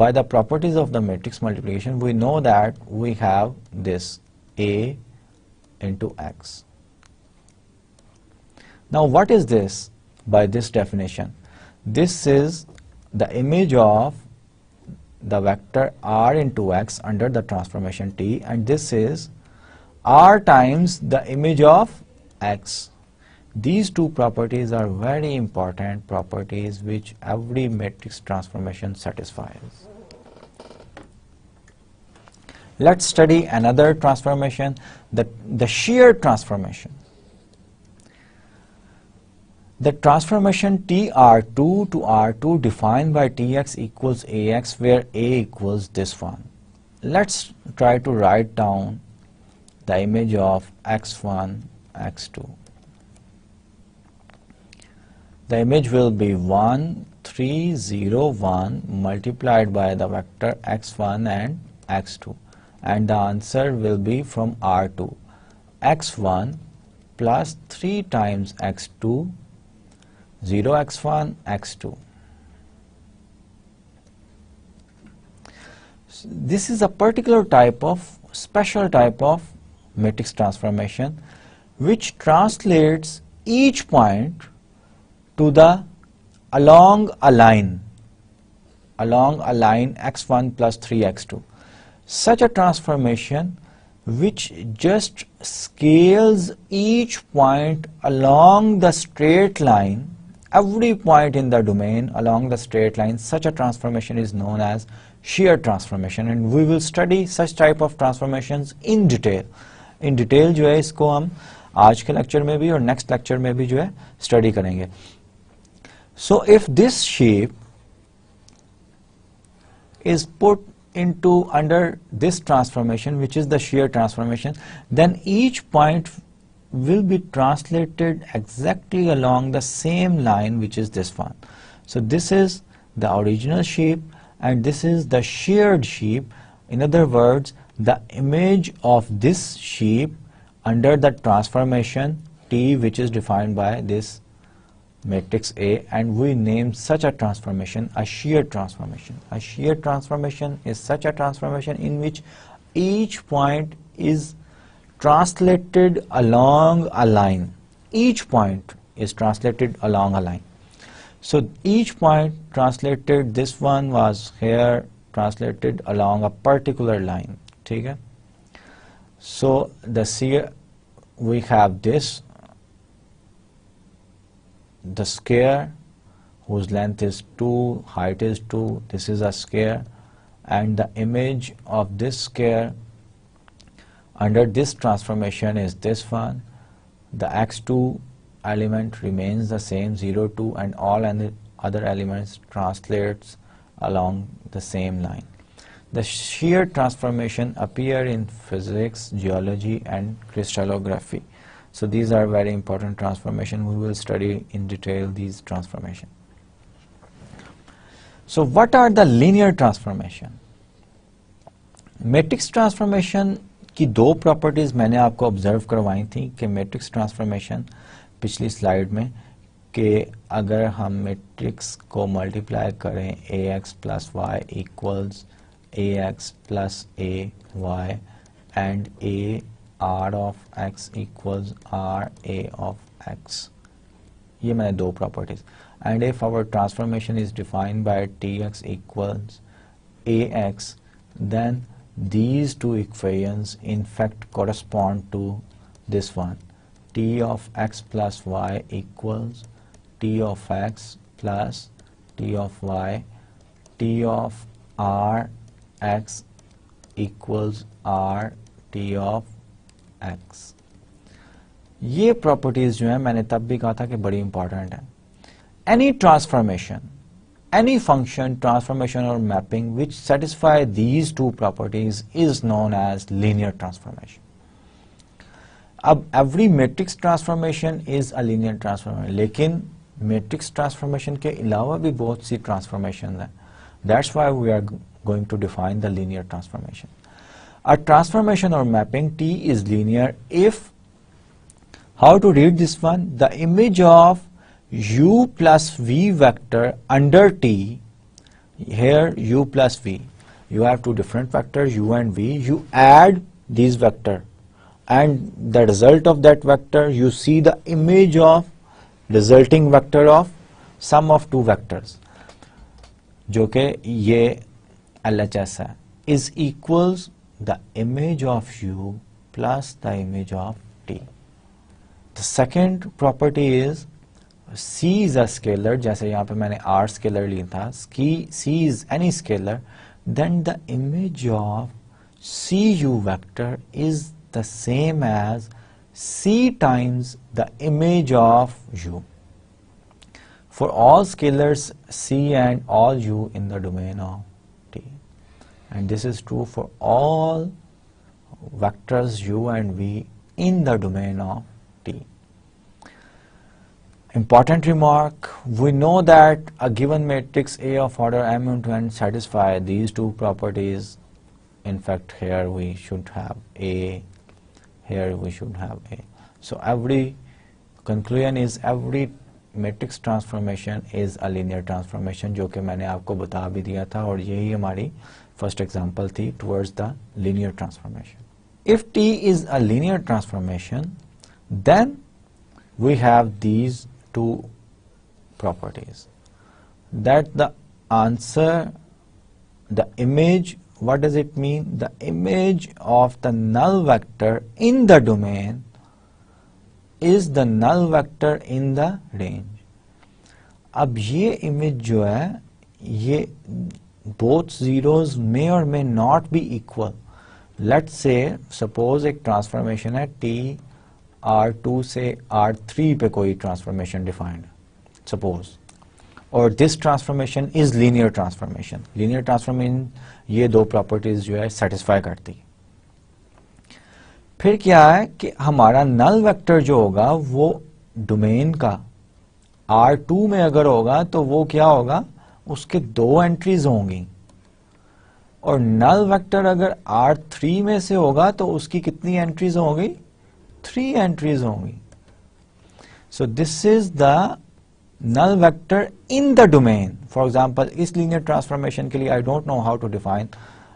by the properties of the matrix multiplication we know that we have this A into X. Now what is this by this definition? This is the image of the vector r into x under the transformation t and this is r times the image of x. These two properties are very important properties which every matrix transformation satisfies. Let's study another transformation, the, the shear transformation. The transformation TR2 to R2 defined by Tx equals Ax where A equals this one. Let's try to write down the image of x1, x2. The image will be 1, 3, 0, 1 multiplied by the vector x1 and x2 and the answer will be from R2 x1 plus 3 times x2 0, x1, x2. this is a particular type of, special type of matrix transformation which translates each point to the along a line along a line x1 plus 3x2 such a transformation which just scales each point along the straight line every point in the domain along the straight line, such a transformation is known as shear transformation and we will study such type of transformations in detail. In detail जो है इसको हम आज के lecture में भी और next lecture में भी जो है स्टडी करेंगे So if this shape is put into under this transformation which is the shear transformation then each point will be translated exactly along the same line which is this one. So this is the original shape and this is the shared shape. In other words, the image of this shape under the transformation T which is defined by this matrix A and we name such a transformation a shear transformation. A shear transformation is such a transformation in which each point is translated along a line. Each point is translated along a line. So each point translated, this one was here translated along a particular line. Okay? So the square we have this, the square whose length is 2, height is 2, this is a square and the image of this square under this transformation is this one. The x2 element remains the same 0, 2 and all and other elements translates along the same line. The shear transformation appear in physics, geology and crystallography. So these are very important transformation. We will study in detail these transformation. So what are the linear transformation? Matrix transformation की दो properties मैंने आपको observe करवाई थी कि matrix transformation पिछली slide में कि अगर हम मैट्रिक्स को मल्टीप्लाई करें A x plus y equals A x plus A y and A r of x equals r A of x ये मैंने दो properties and if our transformation is defined by T x equals A x then these two equations in fact correspond to this one t of x plus y equals t of x plus t of y t of r x equals r t of x ये properties जो है मैंने तब भी कहा था कि बड़ी इंपॉर्टेंट है any transformation any function transformation or mapping which satisfy these two properties is known as linear transformation. Uh, every matrix transformation is a linear transformation लेकिन matrix transformation के अलावा भी बहुत सी transformations हैं that's why we are going to define the linear transformation. A transformation or mapping T is linear if how to read this one the image of u plus v vector under t here u plus v you have two different vectors u and v you add these vector and the result of that vector you see the image of resulting vector of sum of two vectors जो कि ये L H S है is equals the image of u plus the image of T the second C is a scalar, जैसे यहाँ पे मैंने R scalar लिया था, sees any scalar, then the image of CU vector is the same as C times the image of U. For all scalars C and all U in the domain of T, and this is true for all vectors U and V in the domain of Important remark, we know that a given matrix A of order M into N satisfy these two properties. In fact, here we should have A, here we should have A. So every conclusion is every matrix transformation is a linear transformation, which I have told you, and this is our first example thi, towards the linear transformation. If T is a linear transformation, then we have these two properties that the answer the image what does it mean the image of the null vector in the domain is the null vector in the range अब ये image जो है ये both zeros में और में not be equal let say suppose एक transformation है टी R2 से R3 पे कोई ट्रांसफॉर्मेशन डिफाइंड सपोज और this transformation is linear transformation linear transformation ये दो प्रॉपर्टीज जो है सेटिस्फाई करती फिर क्या है कि हमारा नल वेक्टर जो होगा वो डोमेन का R2 में अगर होगा तो वो क्या होगा उसके दो एंट्रीज होंगी और नल वेक्टर अगर R3 में से होगा तो उसकी कितनी एंट्रीज होगी three entries only. So this is the null vector in the domain. For example, is linear transformation के लिए I don't know how to define.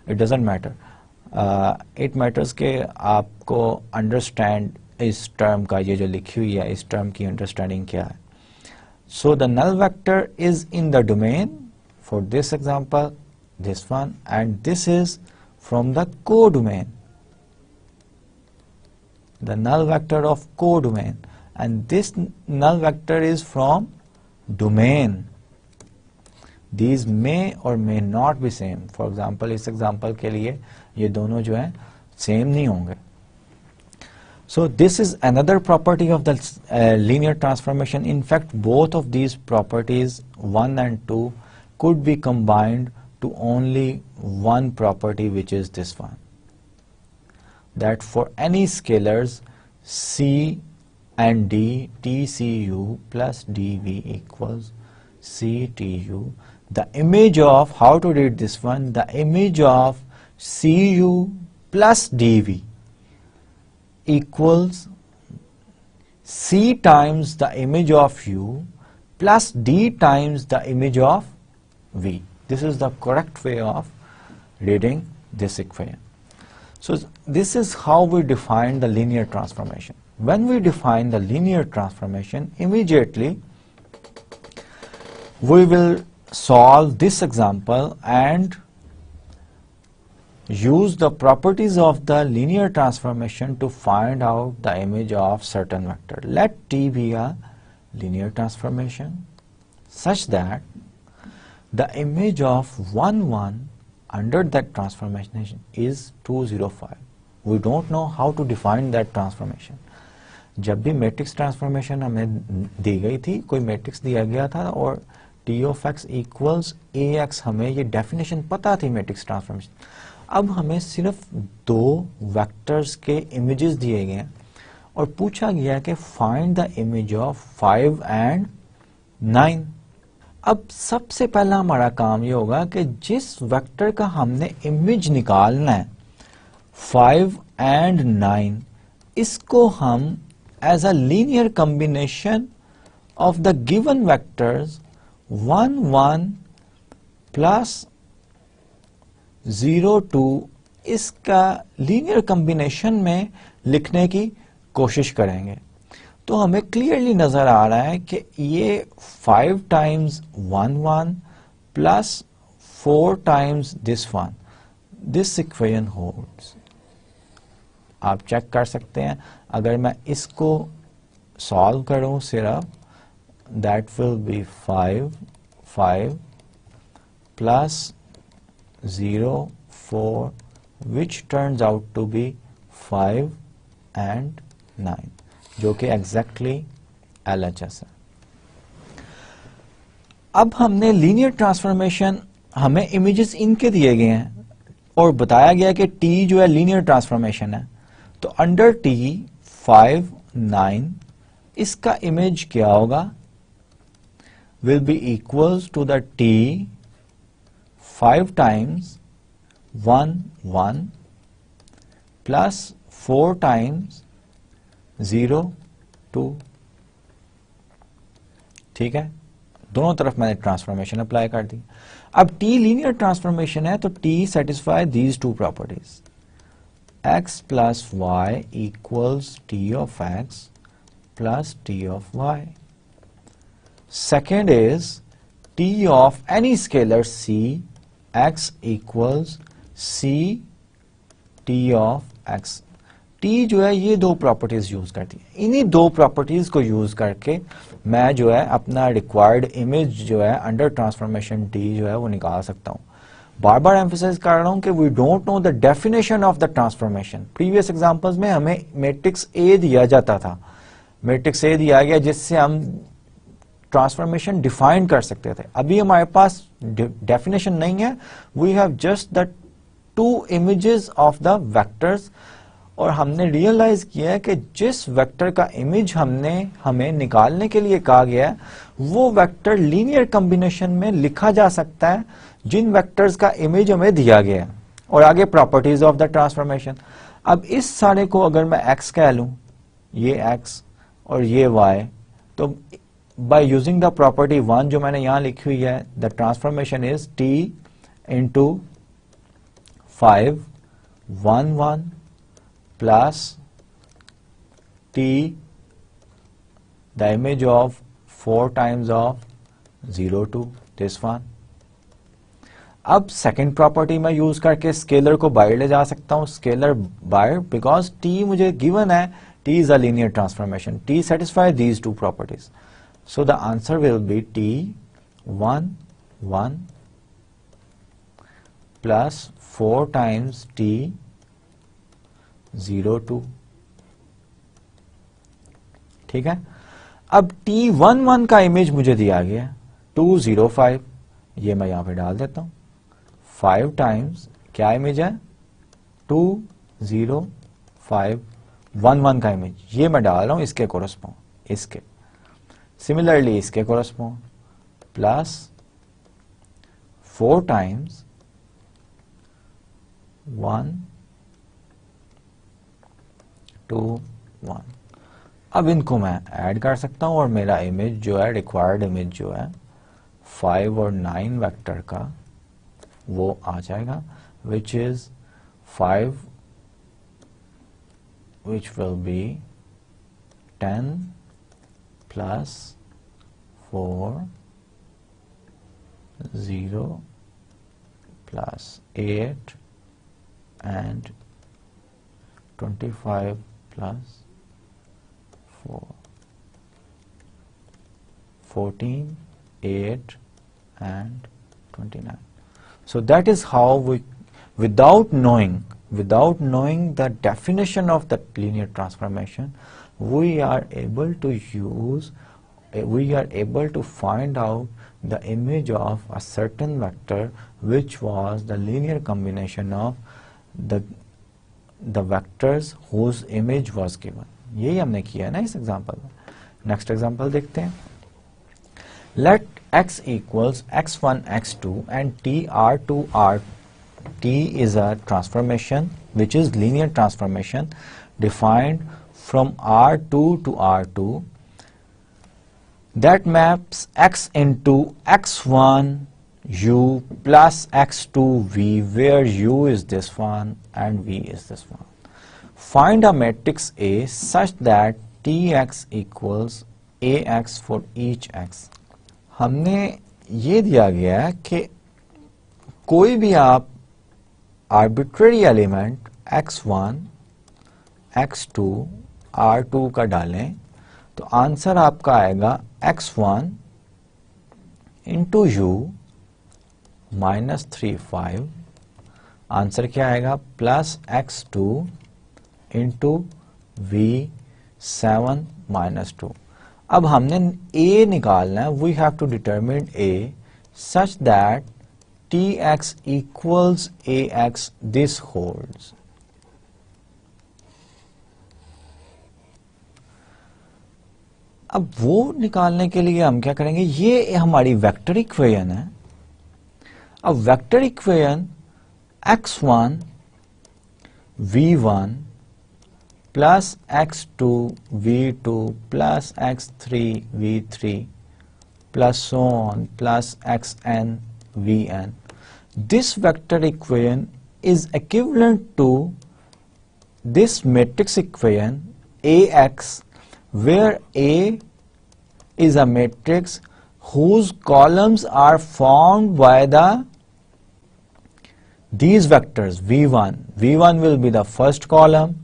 It doesn't matter. Uh, it matters के आपको understand is term का ये जो लिखी हुई है इस term की understanding क्या है. So the null vector is in the domain for this example, this one, and this is from the codomain the null vector of codomain and this null vector is from domain these may or may not be same for example this example के लिए ये दोनों जो हैं same नहीं honge so this is another property of the uh, linear transformation in fact both of these properties 1 and 2 could be combined to only one property which is this one that for any scalars C and D TCU plus DV equals CTU the image of how to read this one the image of CU plus DV equals C times the image of U plus D times the image of V. This is the correct way of reading this equation. So this is how we define the linear transformation. When we define the linear transformation, immediately we will solve this example and use the properties of the linear transformation to find out the image of certain vector. Let T be a linear transformation such that the image of 1, 1 under that transformation is 205 we don't know how to define that transformation जब भी matrix transformation हमें दी गई थी कोई matrix दिया गया था और T of x equals A x हमें ये डेफिनेशन पता थी मैट्रिक्स ट्रांसफॉर्मेशन अब हमें सिर्फ दो वेक्टर्स के इमेजेस दिए गए हैं और पूछा गया कि find the image of five and nine अब सबसे पहला हमारा काम ये होगा कि जिस वेक्टर का हमने इमेज निकालना है फाइव एंड नाइन इसको हम as a linear combination of the given vectors one one plus zero two इसका लीनियर कॉम्बिनेशन में लिखने की कोशिश करेंगे तो हमें क्लियरली नजर आ रहा है कि ये five times one one plus four times this one this equation holds आप चेक कर सकते हैं अगर मैं इसको सॉल्व करूं सिर्फ that will be five five plus zero four which turns out to be five and nine जो कि एग्जैक्टली एल एच एस है अब हमने लीनियर ट्रांसफॉर्मेशन हमें इमेजेस इनके दिए गए हैं और बताया गया कि टी जो है लीनियर ट्रांसफॉर्मेशन है तो अंडर टी फाइव नाइन इसका इमेज क्या होगा will be equal to the T five times one one plus four times zero two ठीक है दोनों तरफ मैंने ट्रांसफॉर्मेशन अप्लाई कर दी अब टी लीनियर ट्रांसफॉर्मेशन है तो T satisfy these two properties x plus y equals T of x plus T of y second is T of any scalar c x equals c T of x T जो है ये दो properties use करती है इन्हीं दो properties को use करके मैं जो है अपना रिक्वायर्ड इमेज जो है अंडर ट्रांसफॉर्मेशन टी जो है वो निकाल सकता हूं बार बार एम्फोसाइज कर रहा हूँ कि we don't know the definition of the transformation previous examples में हमें मेट्रिक्स ए दिया जाता था मेट्रिक्स ए दिया गया जिससे हम ट्रांसफॉर्मेशन डिफाइन कर सकते थे अभी हमारे पास डेफिनेशन नहीं है we have just the two images of the vectors और हमने रियलाइज किया है कि जिस वेक्टर का इमेज हमने हमें निकालने के लिए कहा गया है वो वेक्टर लीनियर कम्बिनेशन में लिखा जा सकता है जिन वेक्टर्स का इमेज हमें दिया गया है और आगे प्रॉपर्टीज ऑफ द ट्रांसफॉर्मेशन अब इस सारे को अगर मैं एक्स कह लूं ये एक्स और ये वाई तो by using the property one जो मैंने यहां लिखी हुई है the transformation is in into five one one plus t the image of 4 times of 0 to this one अब सेकंड प्रॉपर्टी में यूज करके स्केलर को बायर ले जा सकता हूं स्केलर बायर बिकॉज टी मुझे गिवन है T is a linear transformation T satisfy these two properties so the answer will be T one one plus four times T zero two ठीक है अब टी वन वन का image मुझे दिया गया to zero five ये मैं यहां पे डाल देता हूं फाइव टाइम्स क्या इमेज है two zero five one one का इमेज ये मैं डाल रहा हूं इसके कोरस्पॉन्ड इसके सिमिलरली इसके correspond plus four times one two one अब इनको मैं ऐड कर सकता हूं और मेरा इमेज जो है रिक्वायर्ड इमेज जो है फाइव और नाइन वेक्टर का वो आ जाएगा which is five which will be ten plus four zero plus eight and twenty five plus 4. 14, 8 and 29. So that is how we, without knowing, without knowing the definition of that linear transformation, we are able to use, eh, we are able to find out the image of a certain vector which was the linear combination of the the vectors whose image was given यही हमने किया है ना इस example में Next example देखते हैं Let x equals x1 x2 and t r2 r t is a transformation which is linear transformation defined from r2 to r2 that maps x into x1 u plus x2 v where u is this one and v is this one. Find a matrix A such that tx equals ax for each x. हमने ये दिया गया है कि कोई भी आप arbitrary element x1, x2, r2 का डालें तो आंसर आपका आएगा x1 one into u minus three five answer क्या आएगा plus x two into v seven minus two अब हमने ए निकालना है we have to determine A such that T x equals A x this hold अब वो निकालने के लिए हम क्या करेंगे ये हमारी वेक्टर इक्वेशन है a vector equation x1 v1 plus x2 v2 plus x3 v3 plus so on plus xn vn. This vector equation is equivalent to this matrix equation Ax where A is a matrix whose columns are formed by the these vectors v1, v1 will be the first column,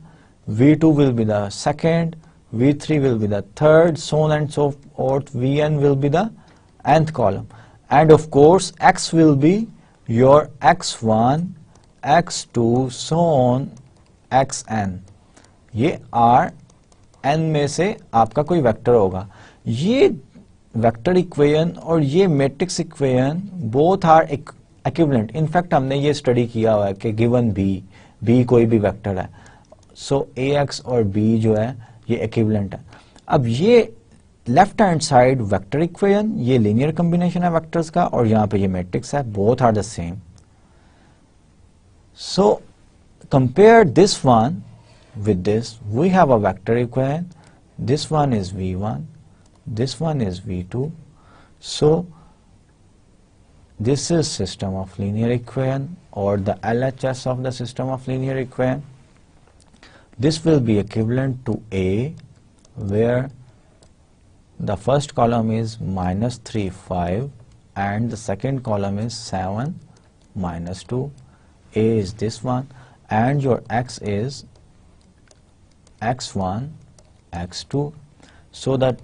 v2 will be the second, v3 will be the third, so on and so forth, vn will be the nth column. And of course, x will be your x1, x2, so on, xn. ये r n में से आपका कोई vector होगा ये vector equation और ये matrix equation both are equivalent in fact हमने ये स्टडी किया हुआ है कि गिवन बी बी कोई भी वेक्टर है सो ए एक्स और बी जो है ये एक्यूबलेंट है अब ये left hand side vector equation ये लीनियर कॉम्बिनेशन है वेक्टर्स का और यहां पे ये मैट्रिक्स है both are the same so compare this one with this we have a vector equation this one is v1 this one is v2 so This is system of linear equation or the LHS of the system of linear equation. This will be equivalent to A where the first column is minus 3, 5 and the second column is 7, minus 2. A is this one and your X is X1, X2. So the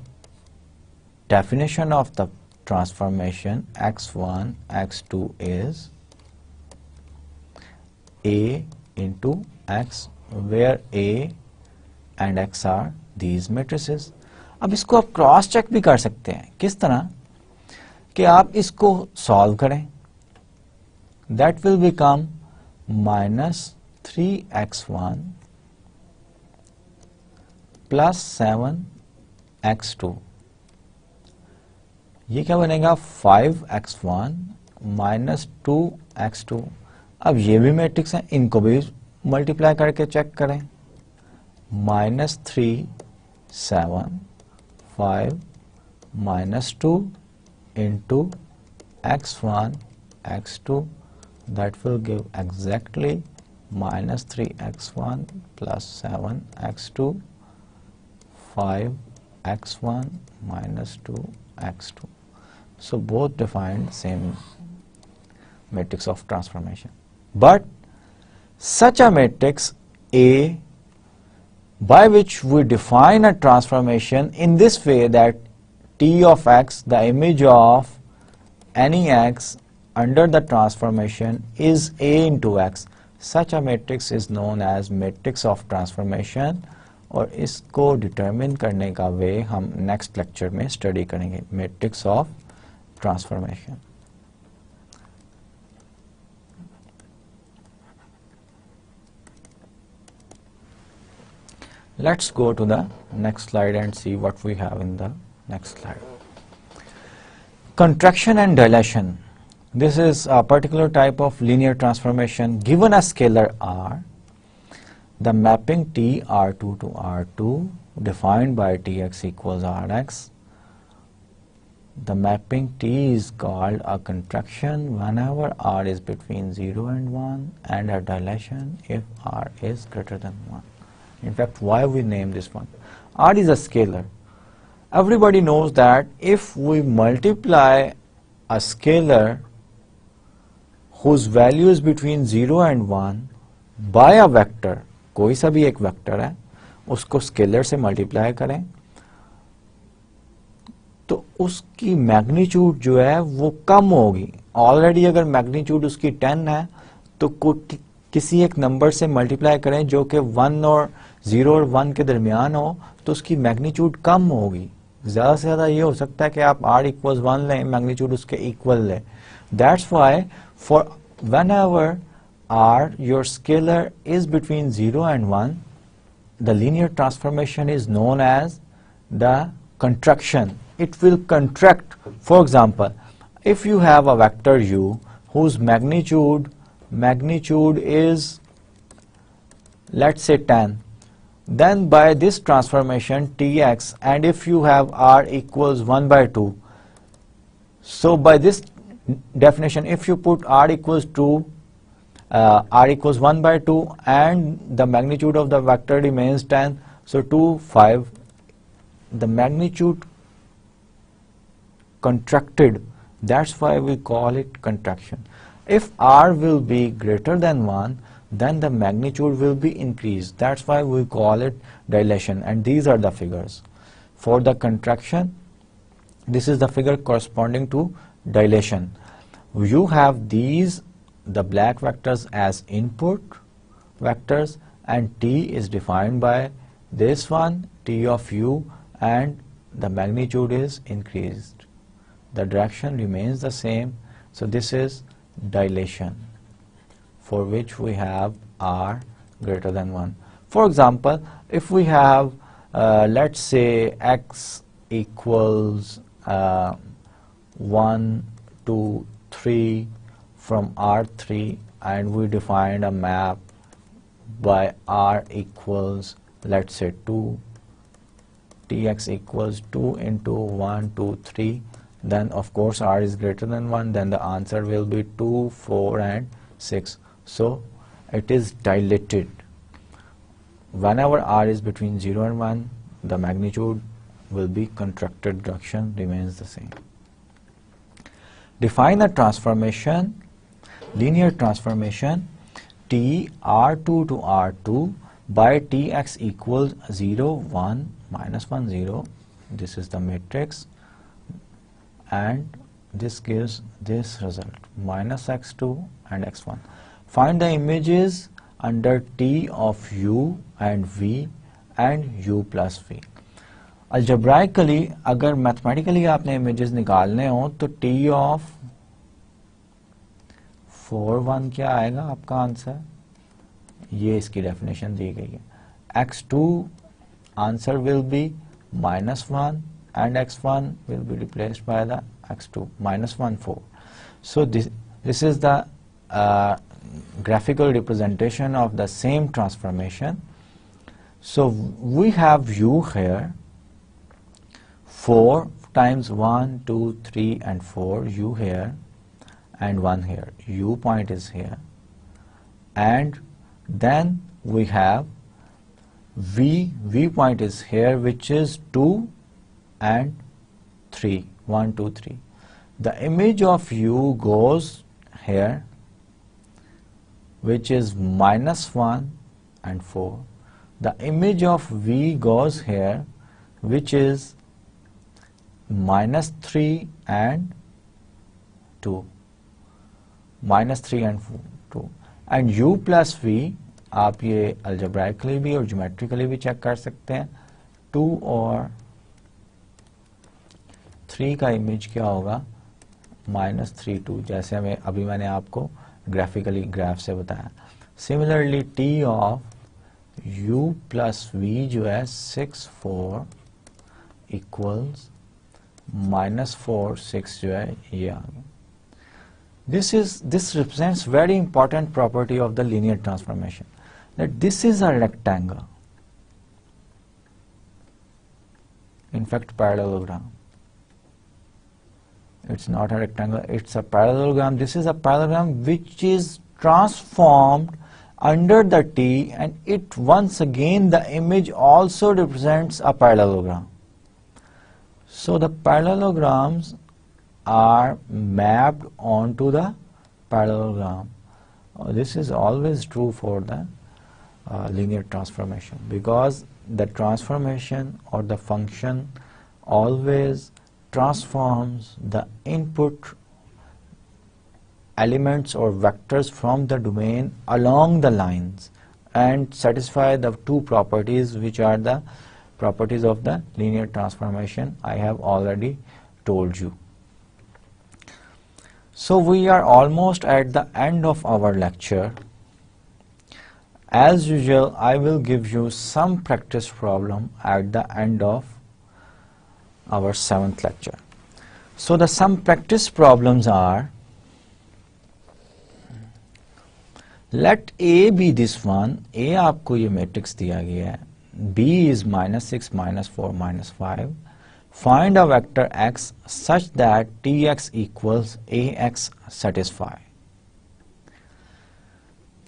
definition of the transformation x1 x2 is a into x where a and x are these matrices अब इसको आप cross check भी कर सकते हैं किस तरह कि आप इसको सॉल्व करें that will become minus three x one plus seven x two ये क्या बनेगा five x one minus two x two अब ये भी मैट्रिक्स हैं इनको भी मल्टीप्लाई करके चेक करें minus three seven five minus two into x one x two that will give exactly minus three x one plus seven x two five x one minus two x two So both define same matrix of transformation. But such a matrix A by which we define a transformation in this way that T of x, the image of any x under the transformation is A into x. Such a matrix is known as matrix of transformation or is co determined करने का way हम next lecture में study करेंगे matrix of transformation. Let's go to the next slide and see what we have in the next slide. Contraction and dilation. This is a particular type of linear transformation given a scalar r. The mapping T R2 to R2 defined by Tx equals Rx the mapping T is called a contraction whenever R is between 0 and 1 and a dilation if R is greater than 1. In fact, why we name this one? R is a scalar. Everybody knows that if we multiply a scalar whose value is between 0 and 1 by a vector, कोई सा भी एक vector है उसको scalar से multiply करें तो उसकी मैग्नीट्यूड जो है वो कम होगी ऑलरेडी अगर मैग्नीट्यूड उसकी टेन है तो कि, किसी एक नंबर से मल्टीप्लाई करें जो कि वन और जीरो और वन के दरमियान हो तो उसकी मैग्नीट्यूड कम होगी ज्यादा से ज्यादा ये हो सकता है कि आप आर इक्वल वन लें मैग्नीट्यूड उसके इक्वल लें that's why for whenever r your scalar is between zero and one the linear transformation is known as the contraction it will contract for example if you have a vector u whose magnitude magnitude is let's say 10 then by this transformation tx and if you have r equals 1 by 2 so by this definition if you put r equals 2 uh, r equals 1 by 2 and the magnitude of the vector remains 10 so 2 5 the magnitude contracted that's why we call it contraction if r will be greater than 1 then the magnitude will be increased that's why we call it dilation and these are the figures for the contraction this is the figure corresponding to dilation you have these the black vectors as input vectors and t is defined by this one t of u and the magnitude is increased. The direction remains the same. So this is dilation for which we have R greater than 1. For example, if we have uh, let's say x equals uh, 1, 2, 3 from R3 and we defined a map by R equals let's say 2 tx equals 2 into 1, 2, 3 then of course r is greater than 1 then the answer will be 2, 4 and 6. So it is dilated. Whenever r is between 0 and 1 the magnitude will be contracted direction remains the same. Define the transformation, linear transformation t r2 to r2 by tx equals 0, 1, minus 1 0 this is the matrix and this gives this result minus x2 and x1 find the images under T of u and v and u plus v algebraically agar mathematically आपने images निकालने हो तो t of 4 1 kya आएगा aapka answer ye iski definition di गई hai x two answer will be minus 1 and x1 will be replaced by the x2 minus 1 4 so this this is the uh, graphical representation of the same transformation so we have u here 4 times 1 2 3 and 4 u here and 1 here u point is here and then we have V, V point is here which is 2 and 3, 1, 2, 3. The image of U goes here which is minus 1 and 4. The image of V goes here which is minus 3 and 2. Minus 3 and 4, 2. And U plus V आप ये अल्जब्राइकली भी और geometrically भी check कर सकते हैं to और three का इमेज क्या होगा माइनस थ्री टू जैसे हमें अभी मैंने आपको ग्राफिकली ग्राफ से बताया similarly T of u plus v जो है six four equals minus four six जो है ये आ गया this is this represents very important property of the linear transformation that this is a rectangle in fact parallelogram it's not a rectangle it's a parallelogram this is a parallelogram which is transformed under the T and it once again the image also represents a parallelogram so the parallelograms are mapped onto the parallelogram this is always true for the uh, linear transformation because the transformation or the function always transforms the input elements or vectors from the domain along the lines and satisfy the two properties which are the properties of the linear transformation I have already told you. So we are almost at the end of our lecture. As usual, I will give you some practice problem at the end of our seventh lecture. So the some practice problems are, let A be this one, A आपको ये matrix दिया गया है, B is minus 6, minus 4, minus 5. Find a vector x such that tx equals ax satisfy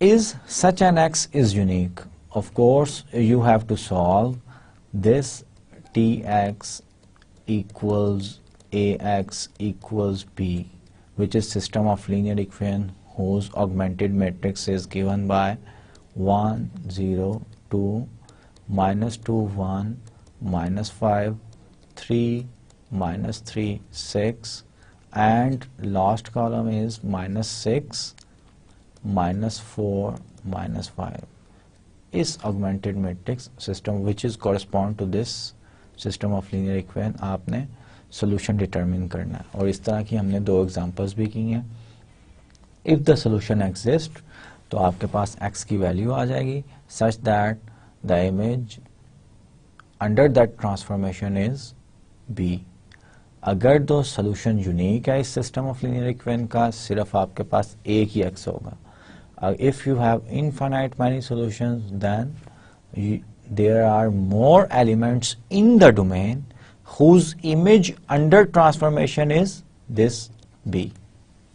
is such an x is unique? Of course, you have to solve this tx equals ax equals b, which is system of linear equation whose augmented matrix is given by 1, 0, 2, minus 2, 1, minus 5, 3, minus 3, 6 and last column is minus 6 minus 4 minus 5 is augmented matrix system which is correspond to this system of linear equation आपने solution determine करना है और इस तरह की हमने दो examples भी की हैं इफ़ द सोल्यूशन एग्जिस्ट तो आपके पास x की वैल्यू आ जाएगी such that the image under that transformation is b अगर दो सोल्यूशन यूनिक है इस सिस्टम ऑफ लीनियर इक्वेशन का सिर्फ आपके पास एक ही एक्स होगा Uh, if you have infinite many solutions then there are more elements in the domain whose image under transformation is this B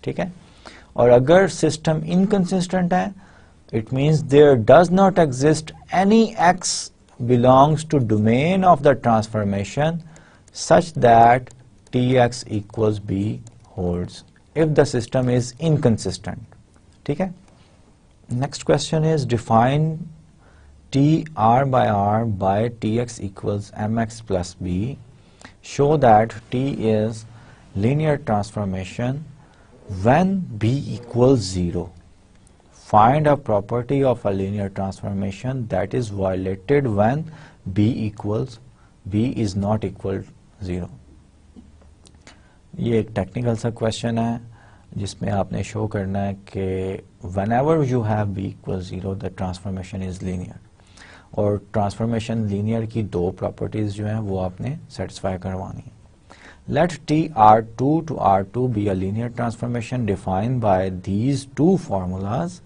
ठीक है और अगर system inconsistent it means there does not exist any X belongs to domain of the transformation such that Tx equals B holds if the system is inconsistent ठीक है Next question is define tr by r by tx equals mx plus b. Show that t is linear transformation when b equals 0. Find a property of a linear transformation that is violated when b equals b is not equal 0. ये एक technical सा question है जिसमें आपने show करना है कि whenever you have b equal zero the transformation is linear और ट्रांसफॉर्मेशन लीनियर की दो प्रॉपर्टीज जो हैं वो आपने सेटिस्फाई करवानी है let T R two to R two be linear transformation define by these two formulas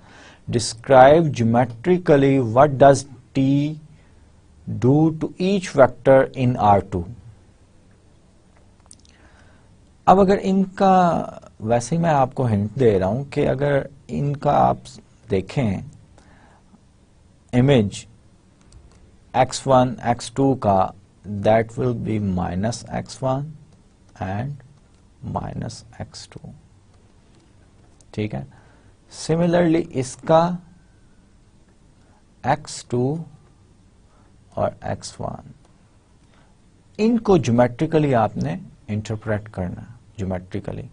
describe geometrically what does T do to each vector in R two अब अगर इनका वैसे ही मैं आपको हिंट दे रहा हूं कि अगर इनका आप देखें इमेज x1, x2 का b minus x one x1 minus x x2 ठीक है सिमिलरली इसका x2 और x1 इनको ज्योमेट्रिकली आपने इंटरप्रेट करना geometrically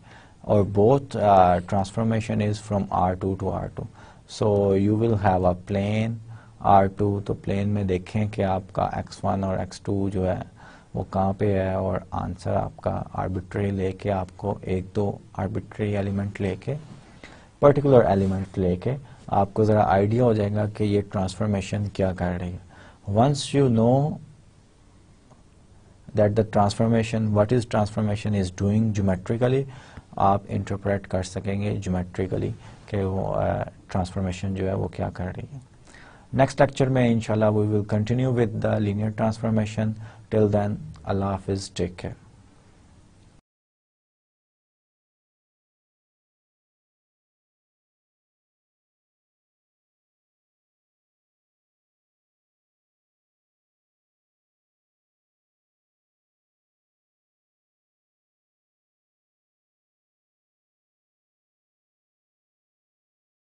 or both uh, transformation is from R2 to R2 so you will have a plane R2 तो plane में देखें कि आपका X1 और X2 जो है वो कहाँ पे है और आंसर आपका आर्बिट्री लेके आपको एक दो आर्बिट्री एलिमेंट लेके पर्टिकुलर एलिमेंट लेके आपको ज़रा idea हो जाएगा कि ये transformation क्या कर रही है once you know that the transformation what is transformation is doing geometrically आप इंटरप्रेट कर सकेंगे जोमेट्रिकली कि वो ट्रांसफॉर्मेशन uh, जो है वो क्या कर रही है नेक्स्ट लेक्चर में इंशाल्लाह we will continue with the linear transformation till then अल्लाह हाफिज़ टेक केयर